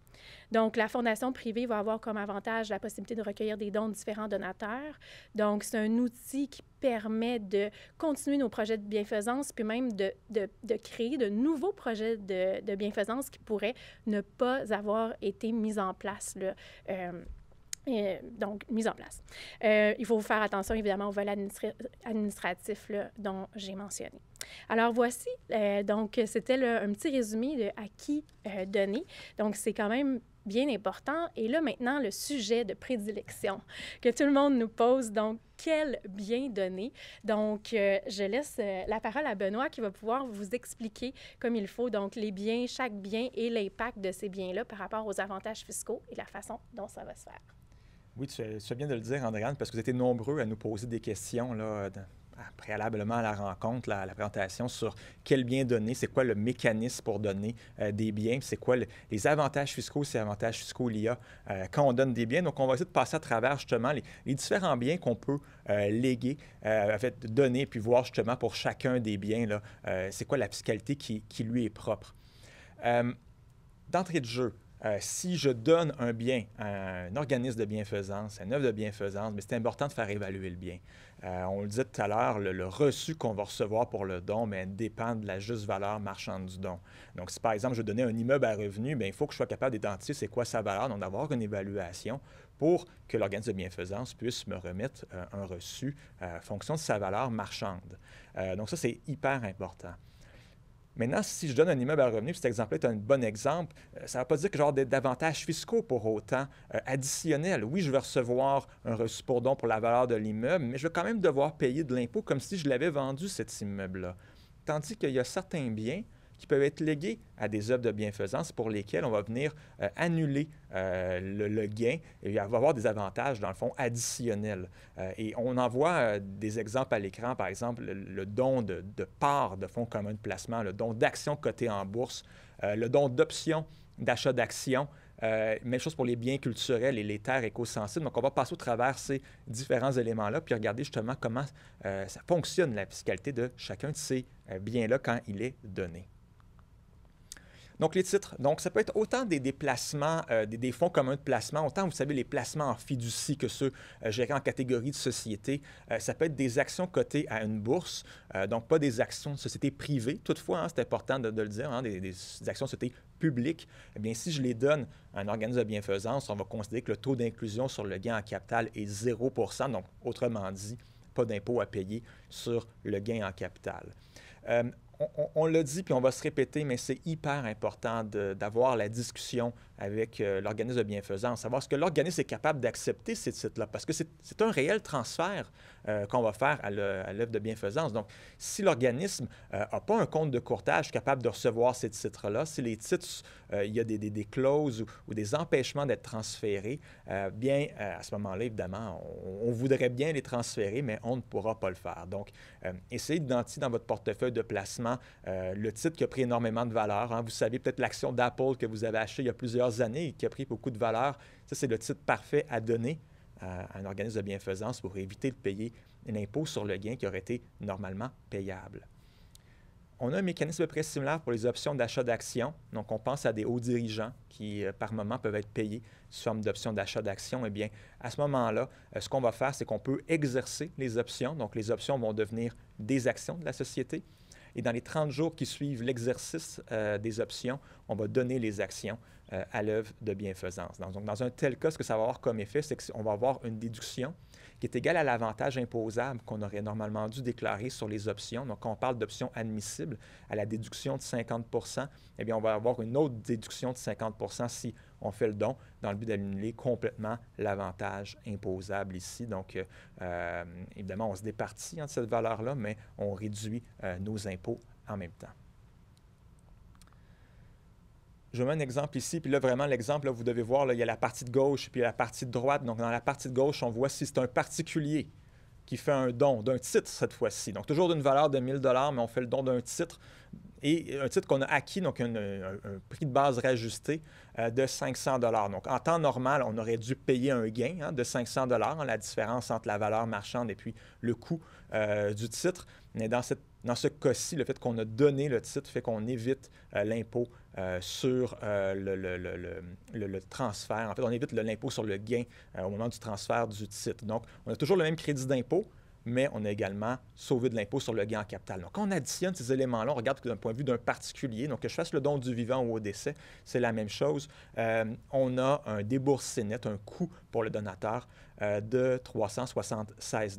Donc, la fondation privée va avoir comme avantage la possibilité de recueillir des dons de différents donateurs. Donc, c'est un outil qui permet de continuer nos projets de bienfaisance, puis même de, créer de nouveaux projets de, bienfaisance qui pourraient ne pas avoir été mis en place. Euh, euh, donc, mise en place. Euh, il faut faire attention, évidemment, au vol administratif dont j'ai mentionné. Alors voici, euh, donc c'était un petit résumé de à qui euh, donner. Donc c'est quand même bien important. Et là maintenant, le sujet de prédilection que tout le monde nous pose. Donc, quel bien donner? Donc, euh, je laisse la parole à Benoît qui va pouvoir vous expliquer comme il faut, donc les biens, chaque bien et l'impact de ces biens-là par rapport aux avantages fiscaux et la façon dont ça va se faire. Oui, tu fais bien de le dire, Andréane, parce que vous étiez nombreux à nous poser des questions là, préalablement à la rencontre, à la présentation sur quel bien donner, c'est quoi le mécanisme pour donner euh, des biens, c'est quoi les avantages fiscaux, ces avantages fiscaux liés euh, quand on donne des biens. Donc, on va essayer de passer à travers justement les, différents biens qu'on peut euh, léguer, en fait, donner, puis voir justement pour chacun des biens, là, c'est quoi la fiscalité qui lui est propre. D'entrée de jeu, euh, si je donne un bien à un organisme de bienfaisance, un œuvre de bienfaisance, mais c'est important de faire évaluer le bien. Euh, on le disait tout à l'heure, le, reçu qu'on va recevoir pour le don mais dépend de la juste valeur marchande du don. Donc, si par exemple je donnais un immeuble à revenu, bien, il faut que je sois capable d'identifier c'est quoi sa valeur, donc d'avoir une évaluation pour que l'organisme de bienfaisance puisse me remettre euh, un reçu en fonction de sa valeur marchande. donc, ça, c'est hyper important. Maintenant, si je donne un immeuble à revenu, cet exemple-là est un bon exemple, euh, ça ne va pas dire que j'aurai avantages fiscaux pour autant euh, Additionnel. additionnels. Oui, je vais recevoir un reçu pour don pour la valeur de l'immeuble, mais je vais quand même devoir payer de l'impôt comme si je l'avais vendu, cet immeuble-là. Tandis qu'il y a certains biens qui peuvent être légués à des œuvres de bienfaisance pour lesquelles on va venir euh, annuler euh, le, gain et va avoir des avantages, dans le fond, additionnels. Euh, et on en voit des exemples à l'écran, par exemple, le, don de, de parts de fonds communs de placement, le don d'actions cotées en bourse, le don d'options d'achat d'actions. même chose pour les biens culturels et les terres écosensibles. Donc, on va passer au travers ces différents éléments-là, puis regarder justement comment ça fonctionne, la fiscalité de chacun de ces biens-là quand il est donné. Donc, les titres. Donc, ça peut être autant des déplacements, euh, des, fonds communs de placement, autant, vous savez, les placements en fiducie que ceux euh, gérés en catégorie de société. Euh, ça peut être des actions cotées à une bourse, donc pas des actions de société privée. Toutefois, hein, c'est important de, le dire, hein, des, actions de société publique. Eh bien, si je les donne à un organisme de bienfaisance, on va considérer que le taux d'inclusion sur le gain en capital est 0 Donc, autrement dit, pas d'impôt à payer sur le gain en capital on, le l'a dit, puis on va se répéter, mais c'est hyper important d'avoir la discussion avec euh, l'organisme de bienfaisance, savoir ce que l'organisme est capable d'accepter ces titres-là, parce que c'est un réel transfert euh, qu'on va faire à l'œuvre de bienfaisance. Donc, si l'organisme n'a euh, pas un compte de courtage capable de recevoir ces titres-là, si les titres, il y a des, clauses ou, des empêchements d'être transférés, bien, à ce moment-là, évidemment, on, voudrait bien les transférer, mais on ne pourra pas le faire. Donc, essayez d'identifier dans votre portefeuille de placement le titre qui a pris énormément de valeur. Hein. Vous savez peut-être l'action d'Apple que vous avez achetée il y a plusieurs années et qui a pris beaucoup de valeur. Ça, c'est le titre parfait à donner à un organisme de bienfaisance pour éviter de payer l'impôt sur le gain qui aurait été normalement payable. On a un mécanisme de similaire pour les options d'achat d'actions. Donc, on pense à des hauts dirigeants qui, euh, par moment, peuvent être payés sous forme d'options d'achat d'actions. Eh bien, à ce moment-là, euh, ce qu'on va faire, c'est qu'on peut exercer les options. Donc, les options vont devenir des actions de la société. Et dans les 30 jours qui suivent l'exercice euh, des options, on va donner les actions euh, à l'œuvre de bienfaisance. Donc, dans un tel cas, ce que ça va avoir comme effet, c'est qu'on va avoir une déduction qui est égale à l'avantage imposable qu'on aurait normalement dû déclarer sur les options. Donc, quand on parle d'options admissibles à la déduction de 50 eh bien, on va avoir une autre déduction de 50 si on fait le don dans le but d'annuler complètement l'avantage imposable ici. Donc, euh, euh, évidemment, on se départit hein, de cette valeur-là, mais on réduit nos impôts en même temps je mets un exemple ici, puis là, vraiment, l'exemple, vous devez voir, il y a la partie de gauche, puis la partie de droite. Donc, dans la partie de gauche, on voit si c'est un particulier qui fait un don d'un titre cette fois-ci. Donc, toujours d'une valeur de 1000 mais on fait le don d'un titre et un titre qu'on a acquis, donc un, prix de base réajusté euh, de 500 Donc, en temps normal, on aurait dû payer un gain hein, de 500 hein, la différence entre la valeur marchande et puis le coût euh, du titre. Mais dans, ce cas-ci, le fait qu'on a donné le titre fait qu'on évite euh, l'impôt euh, sur euh, le, transfert. En fait, on évite l'impôt sur le gain au moment du transfert du titre. Donc, on a toujours le même crédit d'impôt, mais on a également sauvé de l'impôt sur le gain en capital. Donc, quand on additionne ces éléments-là, on regarde d'un point de vue d'un particulier. Donc, que je fasse le don du vivant ou au décès, c'est la même chose. on a un déboursé net, un coût pour le donateur de 376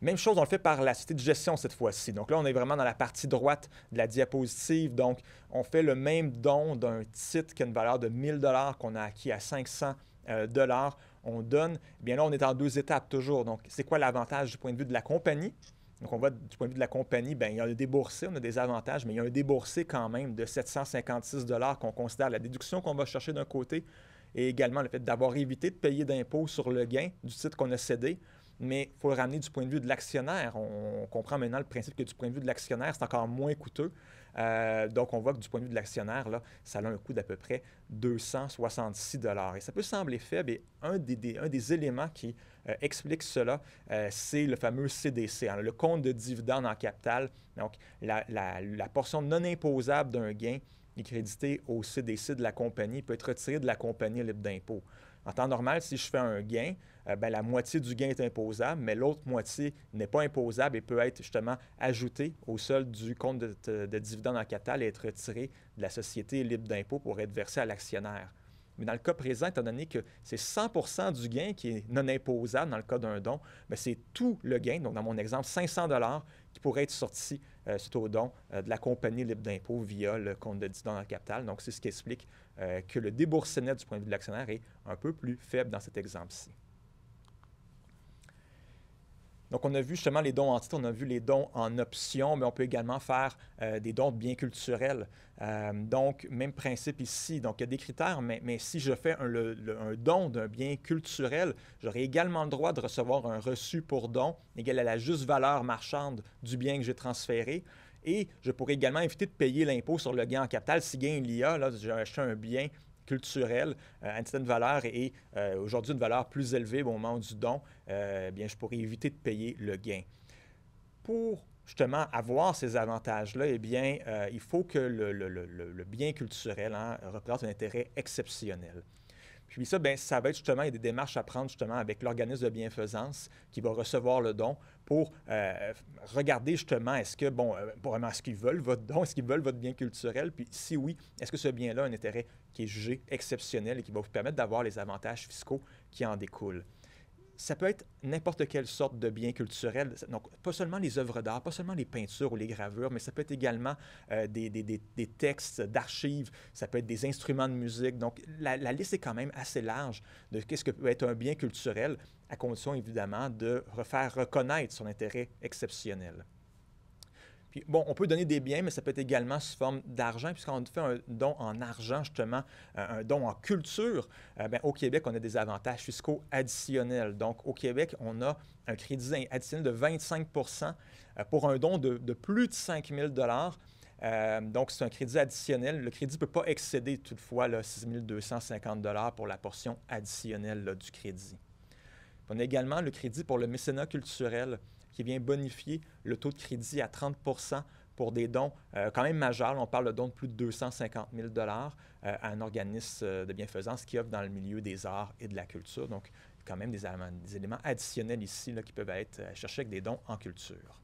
même chose, on le fait par la société de gestion cette fois-ci. Donc là, on est vraiment dans la partie droite de la diapositive. Donc, on fait le même don d'un titre qui a une valeur de 1000 qu'on a acquis à 500 euh, dollars. On donne, eh bien là, on est en deux étapes toujours. Donc, c'est quoi l'avantage du point de vue de la compagnie? Donc, on va du point de vue de la compagnie, bien, il y a le déboursé, on a des avantages, mais il y a un déboursé quand même de 756 qu'on considère la déduction qu'on va chercher d'un côté et également le fait d'avoir évité de payer d'impôts sur le gain du titre qu'on a cédé mais il faut le ramener du point de vue de l'actionnaire. On, comprend maintenant le principe que du point de vue de l'actionnaire, c'est encore moins coûteux. Euh, donc, on voit que du point de vue de l'actionnaire, là, ça a un coût d'à peu près 266 Et ça peut sembler faible, mais un des, éléments qui euh, explique cela, euh, c'est le fameux CDC, hein, le compte de dividende en capital. Donc, la, portion non imposable d'un gain est crédité au CDC de la compagnie, peut être retirée de la compagnie libre d'impôt. En temps normal, si je fais un gain, euh, ben, la moitié du gain est imposable, mais l'autre moitié n'est pas imposable et peut être justement ajoutée au sol du compte de, dividendes dividende en capital et être retirée de la société libre d'impôt pour être versée à l'actionnaire. Mais dans le cas présent, étant donné que c'est 100 du gain qui est non imposable dans le cas d'un don, mais ben, c'est tout le gain, donc dans mon exemple, 500 qui pourraient être sorti euh, suite au don euh, de la compagnie libre d'impôt via le compte de dividendes en capital. Donc, c'est ce qui explique euh, que le déboursé net du point de vue de l'actionnaire est un peu plus faible dans cet exemple-ci. Donc, on a vu justement les dons en titre, on a vu les dons en option, mais on peut également faire euh, des dons de biens culturels. Euh, donc, même principe ici. Donc, il y a des critères, mais, si je fais un, don d'un bien culturel, j'aurai également le droit de recevoir un reçu pour don égal à la juste valeur marchande du bien que j'ai transféré. Et je pourrais également éviter de payer l'impôt sur le gain en capital si gain il y a. Là, j'ai acheté un bien culturel, à euh, une certaine valeur et euh, aujourd'hui une valeur plus élevée au moment du don, euh, je pourrais éviter de payer le gain. Pour justement avoir ces avantages-là, eh bien, il faut que le, bien culturel hein, représente un intérêt exceptionnel. Puis ça, bien, ça va être justement, il y a des démarches à prendre justement avec l'organisme de bienfaisance qui va recevoir le don pour euh, regarder justement est-ce que, bon, euh, vraiment, est-ce qu'ils veulent votre don, est-ce qu'ils veulent votre bien culturel, puis si oui, est-ce que ce bien-là a un intérêt qui est jugé exceptionnel et qui va vous permettre d'avoir les avantages fiscaux qui en découlent ça peut être n'importe quelle sorte de bien culturel. Donc, pas seulement les œuvres d'art, pas seulement les peintures ou les gravures, mais ça peut être également euh, des, des, des, textes d'archives, ça peut être des instruments de musique. Donc, la, la liste est quand même assez large de qu'est-ce que peut être un bien culturel, à condition évidemment de refaire reconnaître son intérêt exceptionnel bon, on peut donner des biens, mais ça peut être également sous forme d'argent. Puisqu'on fait un don en argent, justement, euh, un don en culture, euh, ben, au Québec, on a des avantages fiscaux additionnels. Donc, au Québec, on a un crédit additionnel de 25 euh, pour un don de, plus de 5 000 donc, c'est un crédit additionnel. Le crédit ne peut pas excéder toutefois 6 250 pour la portion additionnelle du crédit. on a également le crédit pour le mécénat culturel qui vient bonifier le taux de crédit à 30 pour des dons euh, quand même majeurs. On parle de dons de plus de 250 000 euh, à un organisme euh, de bienfaisance qui offre dans le milieu des arts et de la culture. Donc, quand même des, éléments additionnels ici qui peuvent être cherchés avec des dons en culture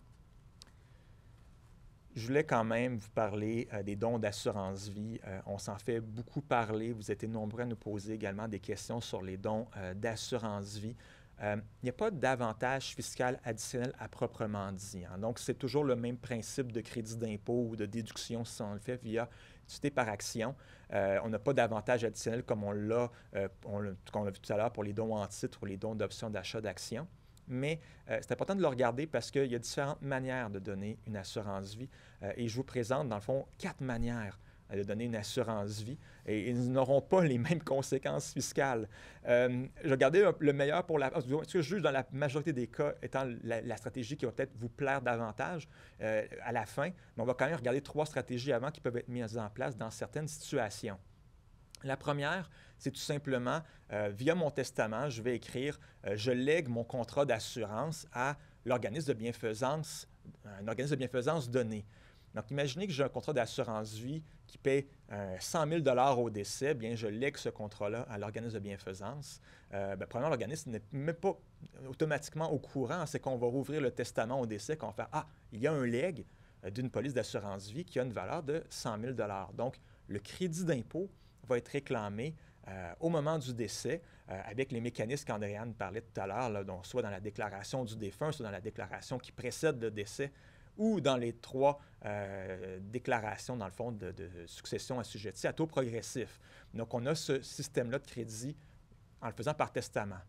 je voulais quand même vous parler des dons d'assurance vie. on s'en fait beaucoup parler. Vous étiez nombreux à nous poser également des questions sur les dons d'assurance vie. Euh, il n'y a pas d'avantage fiscal additionnel à proprement dit. Hein. Donc, c'est toujours le même principe de crédit d'impôt ou de déduction si on le fait via société par action. Euh, on n'a pas d'avantage additionnel comme on euh, l'a vu tout à l'heure pour les dons en titre ou les dons d'options d'achat d'actions. Mais c'est important de le regarder parce qu'il y a différentes manières de donner une assurance vie. et je vous présente, dans le fond, quatre manières de donner une assurance vie et ils n'auront pas les mêmes conséquences fiscales. Euh, je regardais le meilleur pour la. Ce que je juge dans la majorité des cas étant la, stratégie qui va peut-être vous plaire davantage euh, à la fin, mais on va quand même regarder trois stratégies avant qui peuvent être mises en place dans certaines situations. La première, c'est tout simplement euh, via mon testament, je vais écrire euh, je lègue mon contrat d'assurance à l'organisme de bienfaisance, un organisme de bienfaisance donné. Donc, imaginez que j'ai un contrat d'assurance vie qui paie 100 euh, 000 au décès, bien, je lègue ce contrat-là à l'organisme de bienfaisance. Euh, bien, premièrement, l'organisme n'est même pas automatiquement au courant, c'est qu'on va rouvrir le testament au décès, qu'on va faire Ah, il y a un leg d'une police d'assurance vie qui a une valeur de 100 000 Donc, le crédit d'impôt va être réclamé euh, au moment du décès, euh, avec les mécanismes qu'Andréane parlait tout à l'heure, donc soit dans la déclaration du défunt, soit dans la déclaration qui précède le décès, ou dans les trois euh, déclaration, dans le fond, de, succession assujettie à taux progressif. Donc, on a ce système-là de crédit en le faisant par testament.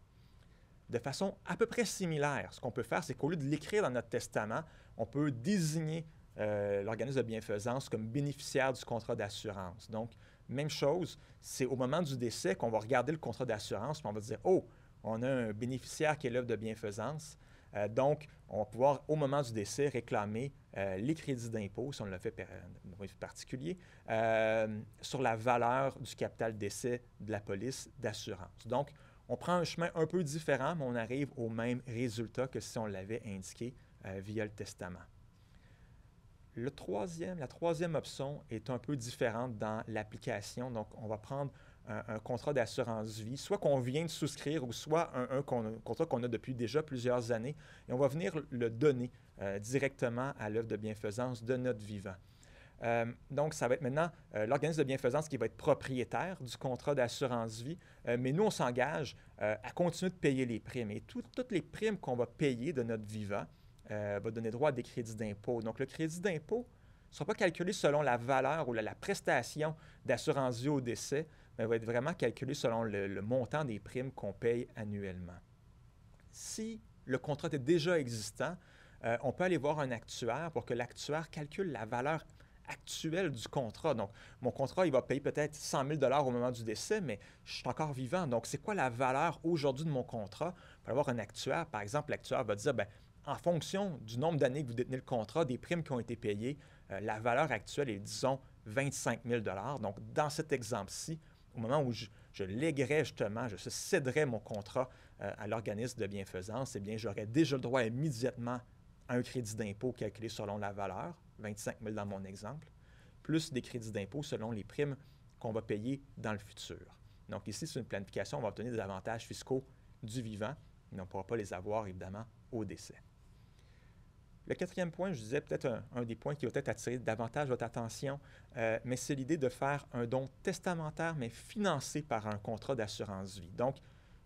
De façon à peu près similaire, ce qu'on peut faire, c'est qu'au lieu de l'écrire dans notre testament, on peut désigner euh, l'organisme de bienfaisance comme bénéficiaire du contrat d'assurance. Donc, même chose, c'est au moment du décès qu'on va regarder le contrat d'assurance, puis on va dire, oh, on a un bénéficiaire qui est l'œuvre de bienfaisance. Euh, donc, on va pouvoir, au moment du décès, réclamer euh, les crédits d'impôt, si on l'a fait en euh, particulier, sur la valeur du capital décès de la police d'assurance. Donc, on prend un chemin un peu différent, mais on arrive au même résultat que si on l'avait indiqué via le testament. la troisième option est un peu différente dans l'application. Donc, on va prendre un, contrat d'assurance vie, soit qu'on vient de souscrire ou soit un, contrat qu'on a depuis déjà plusieurs années, et on va venir le donner euh, directement à l'œuvre de bienfaisance de notre vivant. Euh, donc, ça va être maintenant euh, l'organisme de bienfaisance qui va être propriétaire du contrat d'assurance vie, mais nous, on s'engage à continuer de payer les primes. Et toutes les primes qu'on va payer de notre vivant vont donner droit à des crédits d'impôt. Donc, le crédit d'impôt ne sera pas calculé selon la valeur ou la prestation d'assurance vie au décès, ben, va être vraiment calculé selon le, montant des primes qu'on paye annuellement. Si le contrat est déjà existant, euh, on peut aller voir un actuaire pour que l'actuaire calcule la valeur actuelle du contrat. Donc, mon contrat, il va payer peut-être 100 000 au moment du décès, mais je suis encore vivant. Donc, c'est quoi la valeur aujourd'hui de mon contrat? peut avoir un actuaire, par exemple, l'actuaire va dire, ben, en fonction du nombre d'années que vous détenez le contrat, des primes qui ont été payées, euh, la valeur actuelle est, disons, 25 000 Donc, dans cet exemple-ci, au moment où je, léguerais justement, je céderais mon contrat euh, à l'organisme de bienfaisance, eh bien, j'aurais déjà le droit immédiatement à un crédit d'impôt calculé selon la valeur, 25 000 dans mon exemple, plus des crédits d'impôt selon les primes qu'on va payer dans le futur. Donc ici, c'est une planification, on va obtenir des avantages fiscaux du vivant, mais on ne pourra pas les avoir évidemment au décès. Le quatrième point, je disais peut-être un, des points qui va peut-être attirer davantage votre attention, euh, mais c'est l'idée de faire un don testamentaire, mais financé par un contrat d'assurance vie. Donc,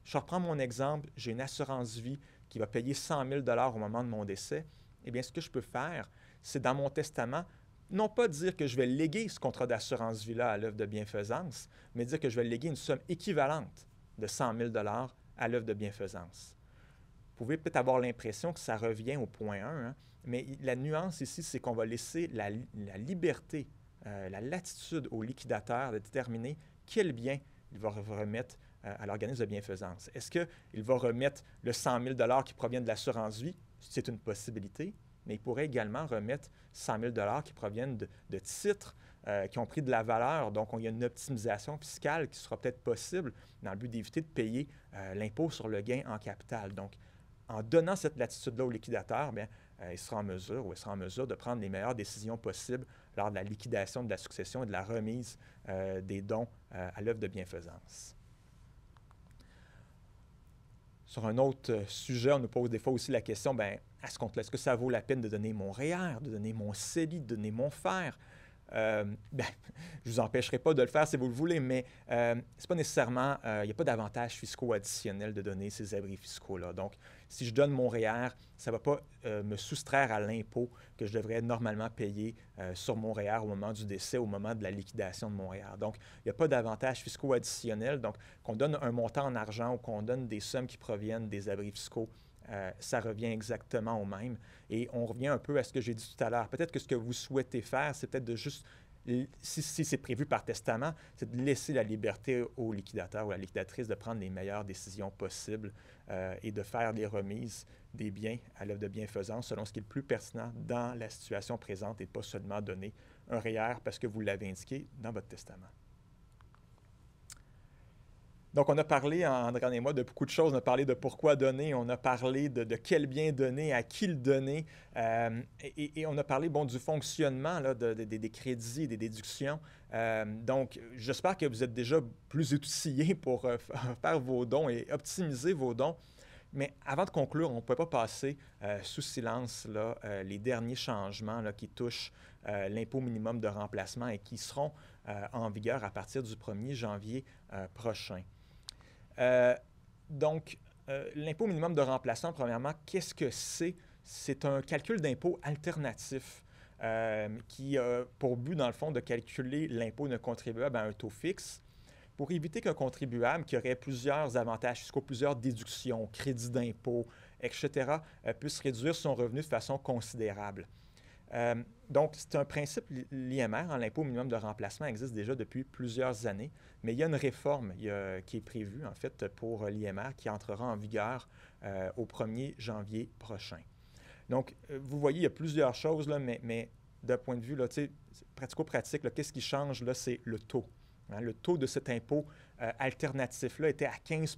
je reprends mon exemple, j'ai une assurance vie qui va payer 100 000 au moment de mon décès. Eh bien, ce que je peux faire, c'est dans mon testament, non pas dire que je vais léguer ce contrat d'assurance vie-là à l'œuvre de bienfaisance, mais dire que je vais léguer une somme équivalente de 100 000 à l'œuvre de bienfaisance pouvez peut-être avoir l'impression que ça revient au point 1, hein, mais la nuance ici, c'est qu'on va laisser la, liberté, euh, la latitude au liquidateur de déterminer quel bien il va remettre euh, à l'organisme de bienfaisance. Est-ce qu'il va remettre le 100 000 qui provient de l'assurance vie? C'est une possibilité, mais il pourrait également remettre 100 000 qui proviennent de, titres euh, qui ont pris de la valeur. Donc, il y a une optimisation fiscale qui sera peut-être possible dans le but d'éviter de payer l'impôt sur le gain en capital. Donc, en donnant cette latitude-là au liquidateur, bien, euh, il sera en mesure ou il sera en mesure de prendre les meilleures décisions possibles lors de la liquidation de la succession et de la remise euh, des dons euh, à l'œuvre de bienfaisance. Sur un autre sujet, on nous pose des fois aussi la question, bien, à ce est-ce que ça vaut la peine de donner mon REER, e de donner mon CELI, de donner mon FER? Euh, ben, je ne vous empêcherai pas de le faire si vous le voulez, mais euh, c'est pas nécessairement, euh, il n'y a pas d'avantages fiscaux additionnels de donner ces abris fiscaux-là. Donc, si je donne mon REER, e ça ne va pas me soustraire à l'impôt que je devrais normalement payer sur mon REER e au moment du décès, au moment de la liquidation de mon REER. E Donc, il n'y a pas d'avantages fiscaux additionnels. Donc, qu'on donne un montant en argent ou qu'on donne des sommes qui proviennent des abris fiscaux, euh, ça revient exactement au même. Et on revient un peu à ce que j'ai dit tout à l'heure. Peut-être que ce que vous souhaitez faire, c'est peut-être de juste, si, c'est prévu par testament, c'est de laisser la liberté au liquidateur ou à la liquidatrice de prendre les meilleures décisions possibles euh, et de faire les remises des biens à l'œuvre de bienfaisance selon ce qui est le plus pertinent dans la situation présente et pas seulement donner un REER e parce que vous l'avez indiqué dans votre testament. Donc, on a parlé, André et moi, de beaucoup de choses. On a parlé de pourquoi donner, on a parlé de, quel bien donner, à qui le donner, euh, et, on a parlé bon, du fonctionnement là, des crédits, des déductions. Euh, donc, j'espère que vous êtes déjà plus outillés pour euh, faire vos dons et optimiser vos dons. Mais avant de conclure, on ne peut pas passer sous silence les derniers changements qui touchent l'impôt minimum de remplacement et qui seront en vigueur à partir du 1er janvier prochain. Euh, donc, euh, l'impôt minimum de remplacement, premièrement, qu'est-ce que c'est? C'est un calcul d'impôt alternatif euh, qui a pour but, dans le fond, de calculer l'impôt d'un contribuable à un taux fixe pour éviter qu'un contribuable qui aurait plusieurs avantages jusqu'aux plusieurs déductions, crédits d'impôt, etc., puisse réduire son revenu de façon considérable. Euh, donc, c'est un principe, l'IMR, l'impôt minimum de remplacement, existe déjà depuis plusieurs années, mais il y a une réforme qui est prévue, en fait, pour l'IMR qui entrera en vigueur euh, au 1er janvier prochain. Donc, euh, vous voyez, il y a plusieurs choses, là, mais, d'un point de vue pratico-pratique, qu'est-ce qui change, là, c'est le taux. Hein, le taux de cet impôt alternatif-là était à 15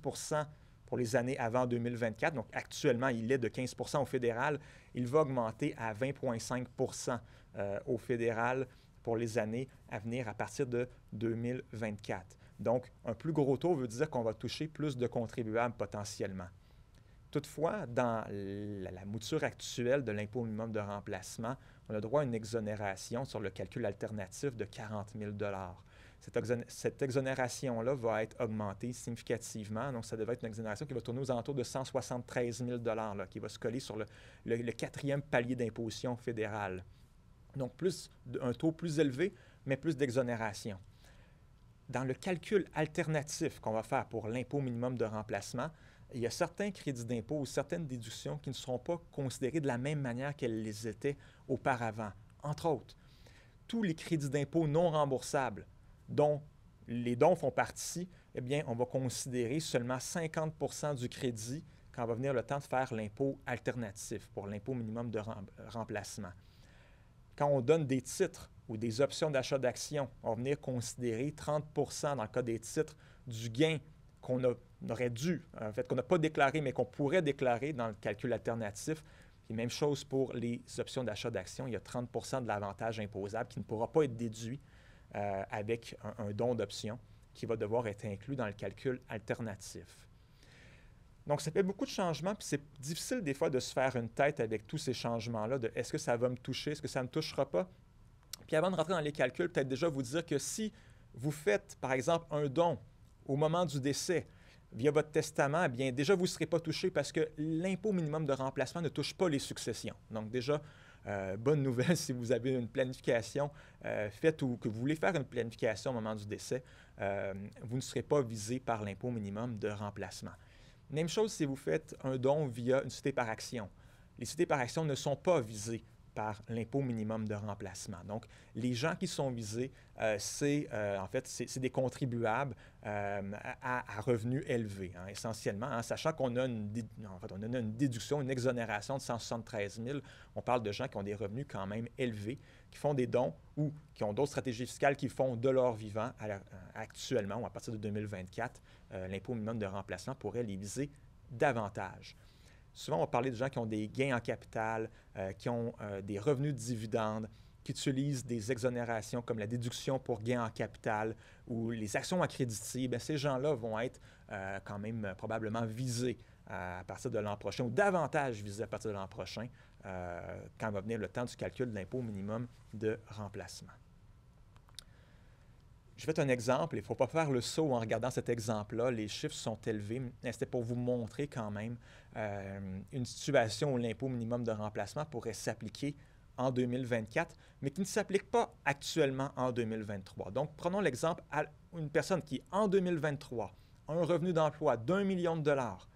pour les années avant 2024. Donc, actuellement, il est de 15 au fédéral. Il va augmenter à 20,5 euh, au fédéral pour les années à venir à partir de 2024. Donc, un plus gros taux veut dire qu'on va toucher plus de contribuables potentiellement. Toutefois, dans la mouture actuelle de l'impôt minimum de remplacement, on a droit à une exonération sur le calcul alternatif de 40 000 cette, exonération-là va être augmentée significativement. Donc, ça devrait être une exonération qui va tourner aux alentours de 173 000 là, qui va se coller sur le, quatrième palier d'imposition fédérale. Donc, plus, un taux plus élevé, mais plus d'exonération. Dans le calcul alternatif qu'on va faire pour l'impôt minimum de remplacement, il y a certains crédits d'impôt ou certaines déductions qui ne seront pas considérées de la même manière qu'elles les étaient auparavant. Entre autres, tous les crédits d'impôt non remboursables, dont les dons font partie, eh bien, on va considérer seulement 50 du crédit quand va venir le temps de faire l'impôt alternatif pour l'impôt minimum de remplacement. Quand on donne des titres ou des options d'achat d'actions, on va venir considérer 30 dans le cas des titres du gain qu'on aurait dû, en fait, qu'on n'a pas déclaré, mais qu'on pourrait déclarer dans le calcul alternatif. Et même chose pour les options d'achat d'actions, il y a 30 de l'avantage imposable qui ne pourra pas être déduit euh, avec un, don d'option qui va devoir être inclus dans le calcul alternatif. Donc, ça fait beaucoup de changements, puis c'est difficile des fois de se faire une tête avec tous ces changements-là, de est-ce que ça va me toucher, est-ce que ça ne me touchera pas. Puis avant de rentrer dans les calculs, peut-être déjà vous dire que si vous faites, par exemple, un don au moment du décès via votre testament, eh bien déjà, vous ne serez pas touché parce que l'impôt minimum de remplacement ne touche pas les successions. Donc déjà, euh, bonne nouvelle si vous avez une planification euh, faite ou que vous voulez faire une planification au moment du décès, euh, vous ne serez pas visé par l'impôt minimum de remplacement. Même chose si vous faites un don via une cité par action. Les cités par action ne sont pas visées par l'impôt minimum de remplacement. Donc, les gens qui sont visés, euh, c'est euh, en fait c'est des contribuables euh, à, revenus élevés, hein, essentiellement, hein. sachant qu'on a une a une déduction, une exonération de 173 000. On parle de gens qui ont des revenus quand même élevés, qui font des dons ou qui ont d'autres stratégies fiscales qui font de leur vivant actuellement ou à partir de 2024, l'impôt minimum de remplacement pourrait les viser davantage. Souvent, on va parler de gens qui ont des gains en capital, euh, qui ont euh, des revenus de dividendes, qui utilisent des exonérations comme la déduction pour gains en capital ou les actions accréditives. Eh ces gens-là vont être euh, quand même probablement visés à partir de l'an prochain ou davantage visés à partir de l'an prochain quand va venir le temps du calcul de l'impôt minimum de remplacement. Je fais un exemple, il ne faut pas faire le saut en regardant cet exemple-là. Les chiffres sont élevés, mais c'était pour vous montrer quand même euh, une situation où l'impôt minimum de remplacement pourrait s'appliquer en 2024, mais qui ne s'applique pas actuellement en 2023. Donc, prenons l'exemple à une personne qui, en 2023, a un revenu d'emploi d'un million de dollars,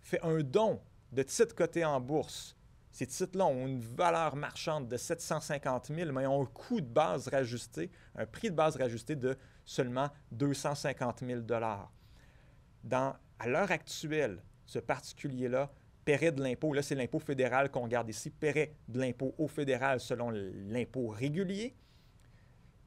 fait un don de titres cotés en bourse. Ces titres-là ont une valeur marchande de 750 000, mais ont un coût de base rajusté, un prix de base rajusté de seulement 250 000 dollars. À l'heure actuelle, ce particulier-là paierait de l'impôt. Là, c'est l'impôt fédéral qu'on garde ici, paierait de l'impôt au fédéral selon l'impôt régulier.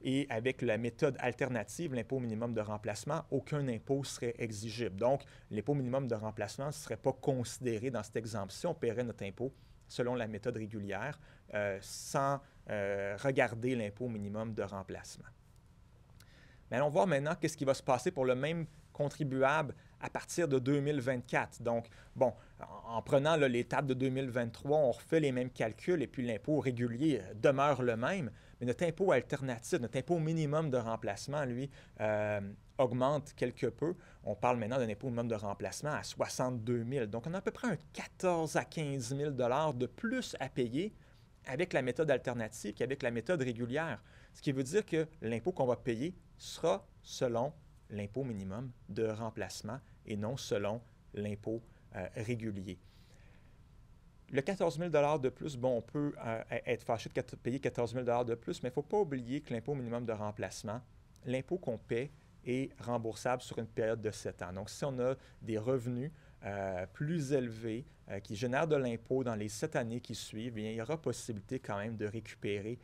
Et avec la méthode alternative, l'impôt minimum de remplacement, aucun impôt serait exigible. Donc, l'impôt minimum de remplacement ne serait pas considéré dans cette exemption. On paierait notre impôt selon la méthode régulière euh, sans euh, regarder l'impôt minimum de remplacement. Mais allons voir maintenant qu'est-ce qui va se passer pour le même contribuable à partir de 2024. Donc, bon, en, prenant l'étape de 2023, on refait les mêmes calculs et puis l'impôt régulier euh, demeure le même, mais notre impôt alternatif, notre impôt minimum de remplacement, lui, euh, augmente quelque peu. On parle maintenant d'un impôt minimum de remplacement à 62 000. Donc, on a à peu près un 14 à 15 000 de plus à payer avec la méthode alternative qu'avec la méthode régulière. Ce qui veut dire que l'impôt qu'on va payer sera selon l'impôt minimum de remplacement et non selon l'impôt euh, régulier. Le 14 000 de plus, bon, on peut euh, être fâché de payer 14 000 de plus, mais il ne faut pas oublier que l'impôt minimum de remplacement, l'impôt qu'on paie est remboursable sur une période de 7 ans. Donc, si on a des revenus euh, plus élevés qui génèrent de l'impôt dans les 7 années qui suivent, il y aura possibilité quand même de récupérer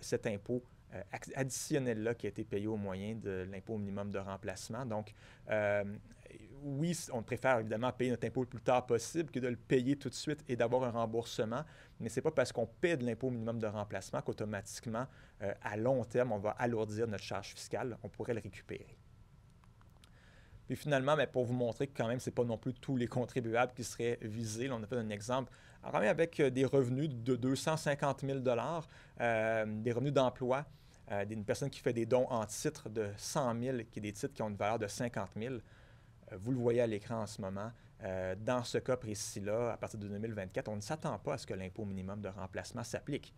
cet impôt euh, additionnel-là qui a été payé au moyen de l'impôt minimum de remplacement. Donc, euh, oui, on préfère évidemment payer notre impôt le plus tard possible que de le payer tout de suite et d'avoir un remboursement, mais ce n'est pas parce qu'on paie de l'impôt minimum de remplacement qu'automatiquement, euh, à long terme, on va alourdir notre charge fiscale. On pourrait le récupérer. Puis finalement, mais ben, pour vous montrer que quand même, ce n'est pas non plus tous les contribuables qui seraient visés. on a fait un exemple quand avec euh, des revenus de 250 000 euh, des revenus d'emploi, euh, d'une personne qui fait des dons en titre de 100 000, qui est des titres qui ont une valeur de 50 000. Vous le voyez à l'écran en ce moment. dans ce cas précis-là, à partir de 2024, on ne s'attend pas à ce que l'impôt minimum de remplacement s'applique.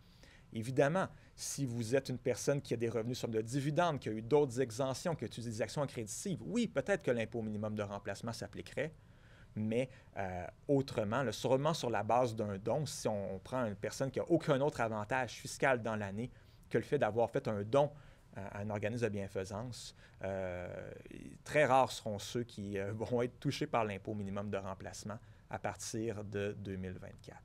Évidemment, si vous êtes une personne qui a des revenus sur de dividendes, qui a eu d'autres exemptions, qui a utilisé des actions créditives, oui, peut-être que l'impôt minimum de remplacement s'appliquerait, mais euh, autrement, le sûrement sur la base d'un don, si on, prend une personne qui n'a aucun autre avantage fiscal dans l'année que le fait d'avoir fait un don à un organisme de bienfaisance, euh, très rares seront ceux qui euh, vont être touchés par l'impôt minimum de remplacement à partir de 2024.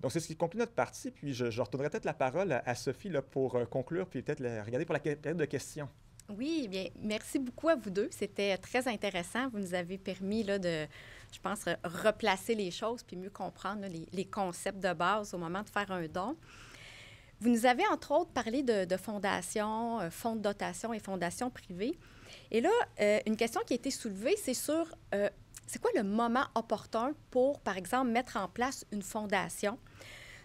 Donc, c'est ce qui conclut notre partie, puis je, je retournerai peut-être la parole à, Sophie pour conclure, puis peut-être regarder pour la période de questions. Oui, bien, merci beaucoup à vous deux. C'était très intéressant. Vous nous avez permis là, de, je pense, replacer les choses puis mieux comprendre les, concepts de base au moment de faire un don. Vous nous avez, entre autres, parlé de, fondations, euh, fonds de dotation et fondations privées. Et là, euh, une question qui a été soulevée, c'est sur euh, c'est quoi le moment opportun pour, par exemple, mettre en place une fondation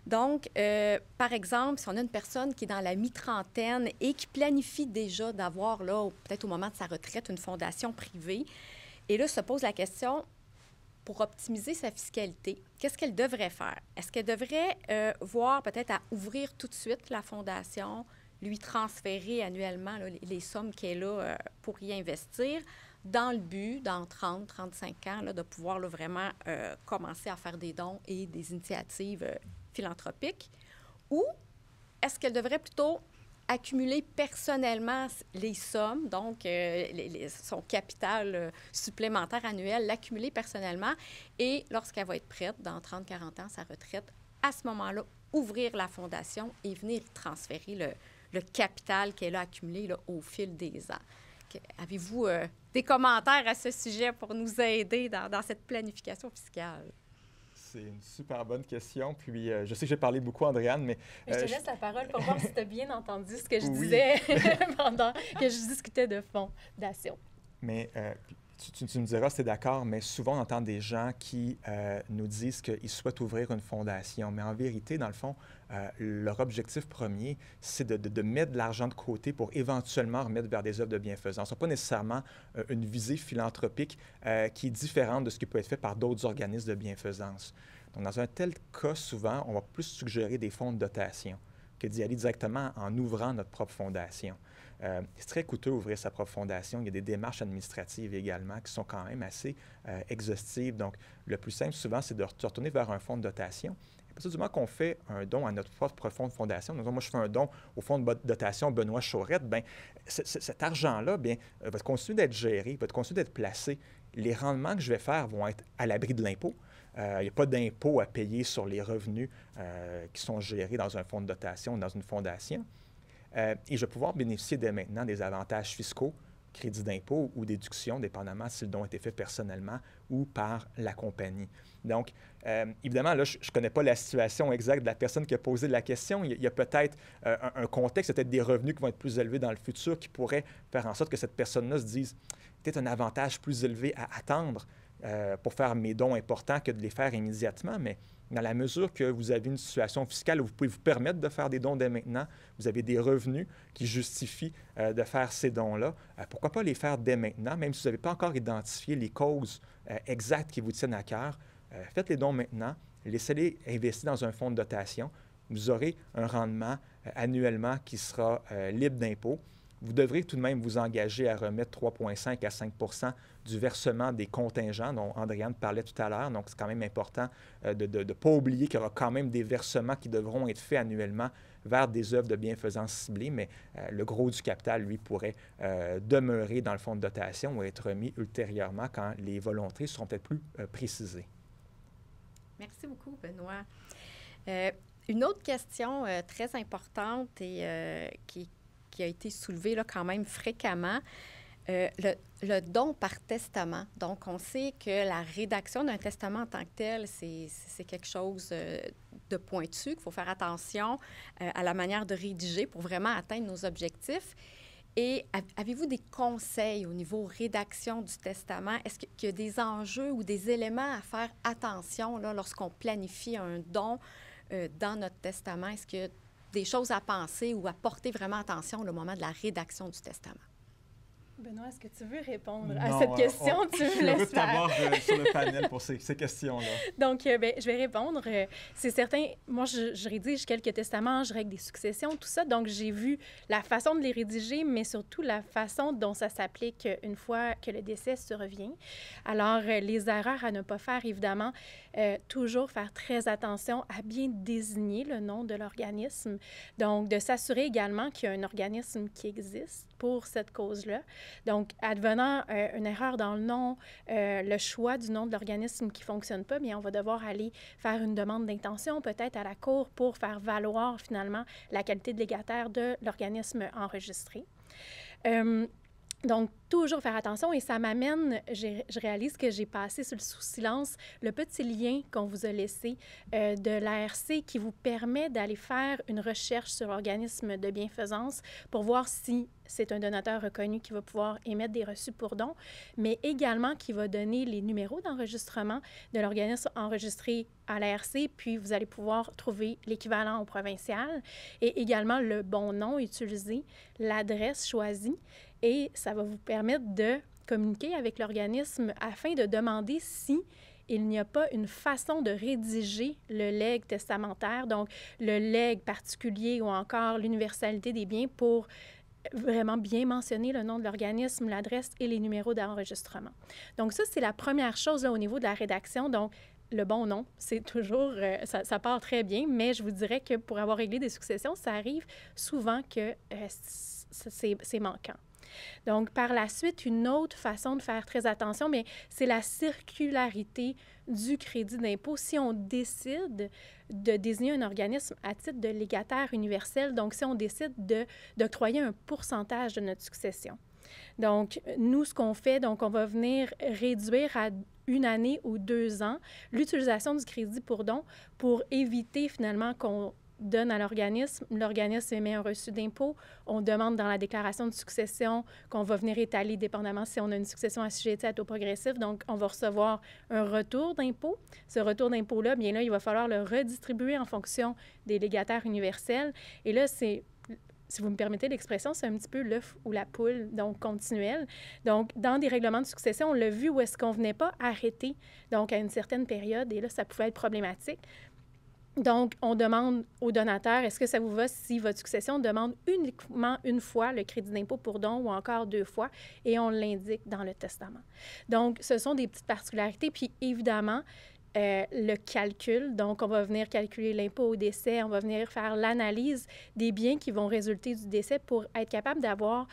donc, euh, par exemple, si on a une personne qui est dans la mi-trentaine et qui planifie déjà d'avoir, là, peut-être au moment de sa retraite, une fondation privée, et là, se pose la question, pour optimiser sa fiscalité, qu'est-ce qu'elle devrait faire? Est-ce qu'elle devrait euh, voir peut-être à ouvrir tout de suite la fondation, lui transférer annuellement les, sommes qu'elle a euh, pour y investir, dans le but, dans 30, 35 ans, de pouvoir vraiment commencer à faire des dons et des initiatives philanthropique, ou est-ce qu'elle devrait plutôt accumuler personnellement les sommes, donc euh, son capital euh, supplémentaire annuel, l'accumuler personnellement et lorsqu'elle va être prête, dans 30-40 ans, sa retraite, à ce moment-là, ouvrir la fondation et venir transférer le, capital qu'elle a accumulé au fil des ans. Avez-vous euh, des commentaires à ce sujet pour nous aider dans cette planification fiscale? c'est une super bonne question. Puis euh, je sais que j'ai parlé beaucoup, Andréane, mais. je te euh, laisse la parole pour voir si tu as bien entendu ce que je disais pendant que je discutais de fondation. Mais euh, tu, me diras, c'est d'accord, mais souvent on entend des gens qui euh, nous disent qu'ils souhaitent ouvrir une fondation. Mais en vérité, dans le fond, euh, leur objectif premier, c'est de, mettre de l'argent de côté pour éventuellement remettre vers des œuvres de bienfaisance. Ce n'est pas nécessairement euh, une visée philanthropique qui est différente de ce qui peut être fait par d'autres organismes de bienfaisance. Donc, dans un tel cas, souvent, on va plus suggérer des fonds de dotation que d'y aller directement en ouvrant notre propre fondation. Euh, c'est très coûteux ouvrir sa propre fondation. Il y a des démarches administratives également qui sont quand même assez euh, exhaustives. Donc, le plus simple souvent, c'est de retourner vers un fonds de dotation. À partir du moment qu'on fait un don à notre propre fonds de fondation, disons, moi je fais un don au fonds de dotation Benoît Chaurette, bien, cet argent-là bien, euh, va continuer d'être géré, va continuer d'être placé. Les rendements que je vais faire vont être à l'abri de l'impôt. il n'y a pas d'impôt à payer sur les revenus qui sont gérés dans un fonds de dotation dans une fondation. Euh, et je vais pouvoir bénéficier dès maintenant des avantages fiscaux, crédits d'impôt ou déduction, dépendamment si le don a été fait personnellement ou par la compagnie. Donc, euh, évidemment, là, je ne connais pas la situation exacte de la personne qui a posé la question. Il y a, peut-être euh, un, contexte, peut-être des revenus qui vont être plus élevés dans le futur qui pourraient faire en sorte que cette personne-là se dise peut-être un avantage plus élevé à attendre pour faire mes dons importants que de les faire immédiatement, mais dans la mesure que vous avez une situation fiscale où vous pouvez vous permettre de faire des dons dès maintenant, vous avez des revenus qui justifient euh, de faire ces dons-là, euh, pourquoi pas les faire dès maintenant, même si vous n'avez pas encore identifié les causes euh, exactes qui vous tiennent à cœur, faites les dons maintenant, laissez-les investir dans un fonds de dotation, vous aurez un rendement annuellement qui sera libre d'impôts vous devrez tout de même vous engager à remettre 3,5 à 5 du versement des contingents dont Andréane parlait tout à l'heure. Donc, c'est quand même important euh, de ne pas oublier qu'il y aura quand même des versements qui devront être faits annuellement vers des œuvres de bienfaisance ciblées. mais euh, le gros du capital, lui, pourrait euh, demeurer dans le fonds de dotation ou être remis ultérieurement quand les volontés seront peut-être plus précisées. Merci beaucoup, Benoît. une autre question très importante et qui qui a été soulevé là, quand même fréquemment. Euh, le, don par testament. Donc, on sait que la rédaction d'un testament en tant que tel, c'est quelque chose euh, de pointu, qu'il faut faire attention euh, à la manière de rédiger pour vraiment atteindre nos objectifs. Et avez-vous des conseils au niveau rédaction du testament? Est-ce qu'il y a des enjeux ou des éléments à faire attention lorsqu'on planifie un don dans notre testament? Est-ce que des choses à penser ou à porter vraiment attention au moment de la rédaction du testament? Benoît, est-ce que tu veux répondre à cette euh, question? je tu je veux t'avoir euh, sur le panel pour ces, questions-là. Donc, euh, ben, je vais répondre. C'est certain, moi, je, je, rédige quelques testaments, je règle des successions, tout ça. Donc, j'ai vu la façon de les rédiger, mais surtout la façon dont ça s'applique une fois que le décès survient. Alors, les erreurs à ne pas faire, évidemment, euh, toujours faire très attention à bien désigner le nom de l'organisme. Donc, de s'assurer également qu'il y a un organisme qui existe pour cette cause-là. Donc, advenant euh, une erreur dans le nom, euh, le choix du nom de l'organisme qui ne fonctionne pas, bien, on va devoir aller faire une demande d'intention peut-être à la Cour pour faire valoir finalement la qualité de légataire de l'organisme enregistré. Donc, toujours faire attention et ça m'amène, je réalise que j'ai passé sur le sous-silence le petit lien qu'on vous a laissé euh, de l'ARC qui vous permet d'aller faire une recherche sur l'organisme de bienfaisance pour voir si c'est un donateur reconnu qui va pouvoir émettre des reçus pour dons, mais également qui va donner les numéros d'enregistrement de l'organisme enregistré à l'ARC, puis vous allez pouvoir trouver l'équivalent au provincial et également le bon nom utilisé, l'adresse choisie et ça va vous permettre de communiquer avec l'organisme afin de demander si il n'y a pas une façon de rédiger le leg testamentaire, donc le legs particulier ou encore l'universalité des biens pour vraiment bien mentionner le nom de l'organisme, l'adresse et les numéros d'enregistrement. Donc ça, c'est la première chose au niveau de la rédaction. Donc le bon nom, c'est toujours, euh, ça, part très bien, mais je vous dirais que pour avoir réglé des successions, ça arrive souvent que euh, c'est manquant. Donc, par la suite, une autre façon de faire très attention, mais c'est la circularité du crédit d'impôt si on décide de désigner un organisme à titre de légataire universel, donc si on décide d'octroyer un pourcentage de notre succession. Donc, nous, ce qu'on fait, donc, on va venir réduire à une année ou deux ans l'utilisation du crédit pour don pour éviter finalement qu'on donne à l'organisme. L'organisme émet un reçu d'impôt. On demande dans la déclaration de succession qu'on va venir étaler dépendamment si on a une succession assujettie à taux progressif. Donc, on va recevoir un retour d'impôt. Ce retour d'impôt-là, bien là, il va falloir le redistribuer en fonction des légataires universels. Et là, c'est si vous me permettez l'expression, c'est un petit peu l'œuf ou la poule, donc continuelle. Donc, dans des règlements de succession, on l'a vu où est-ce qu'on venait pas arrêter, donc à une certaine période, et là, ça pouvait être problématique. Donc, on demande au donateur, est-ce que ça vous va si votre succession demande uniquement une fois le crédit d'impôt pour don ou encore deux fois, et on l'indique dans le testament. Donc, ce sont des petites particularités. Puis, évidemment, euh, le calcul. Donc, on va venir calculer l'impôt au décès, on va venir faire l'analyse des biens qui vont résulter du décès pour être capable d'avoir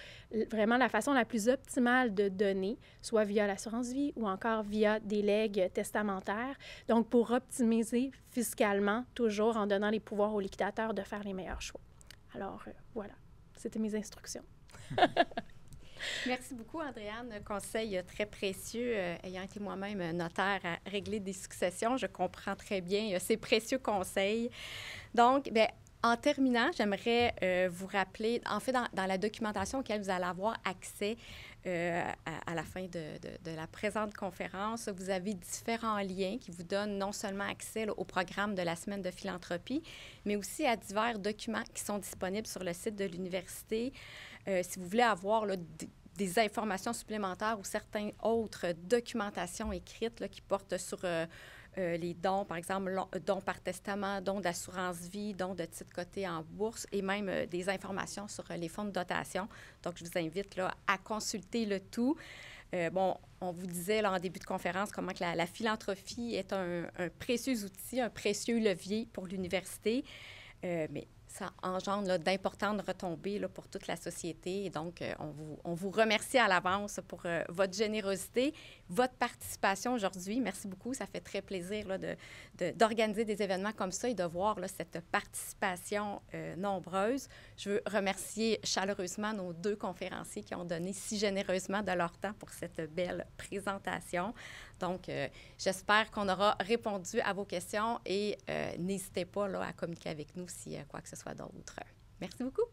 vraiment la façon la plus optimale de donner, soit via l'assurance-vie ou encore via des legs testamentaires. Donc, pour optimiser fiscalement, toujours en donnant les pouvoirs aux liquidateurs de faire les meilleurs choix. Alors, euh, voilà, c'était mes instructions. Merci beaucoup, Andréane. Conseil euh, très précieux, euh, ayant été moi-même notaire à régler des successions, je comprends très bien euh, ces précieux conseils. Donc, ben, en terminant, j'aimerais vous rappeler, en fait, dans, la documentation auquel vous allez avoir accès à, la fin de, de, la présente conférence, vous avez différents liens qui vous donnent non seulement accès au programme de la semaine de philanthropie, mais aussi à divers documents qui sont disponibles sur le site de l'université. Euh, si vous voulez avoir des informations supplémentaires ou certaines autres documentations écrites qui portent sur euh, euh, les dons, par exemple, dons par testament, dons d'assurance vie, dons de titres cotés en bourse et même des informations sur les fonds de dotation. Donc, je vous invite là, à consulter le tout. bon, on vous disait là, en début de conférence comment que la, philanthropie est un, un, précieux outil, un précieux levier pour l'université. mais ça engendre d'importantes retombées pour toute la société. Et donc, euh, on, vous, on, vous, remercie à l'avance pour euh, votre générosité votre participation aujourd'hui. Merci beaucoup. Ça fait très plaisir d'organiser des événements comme ça et de voir cette participation euh, nombreuse. Je veux remercier chaleureusement nos deux conférenciers qui ont donné si généreusement de leur temps pour cette belle présentation. Donc, euh, j'espère qu'on aura répondu à vos questions et euh, n'hésitez pas là, à communiquer avec nous si quoi que ce soit d'autre. Merci beaucoup.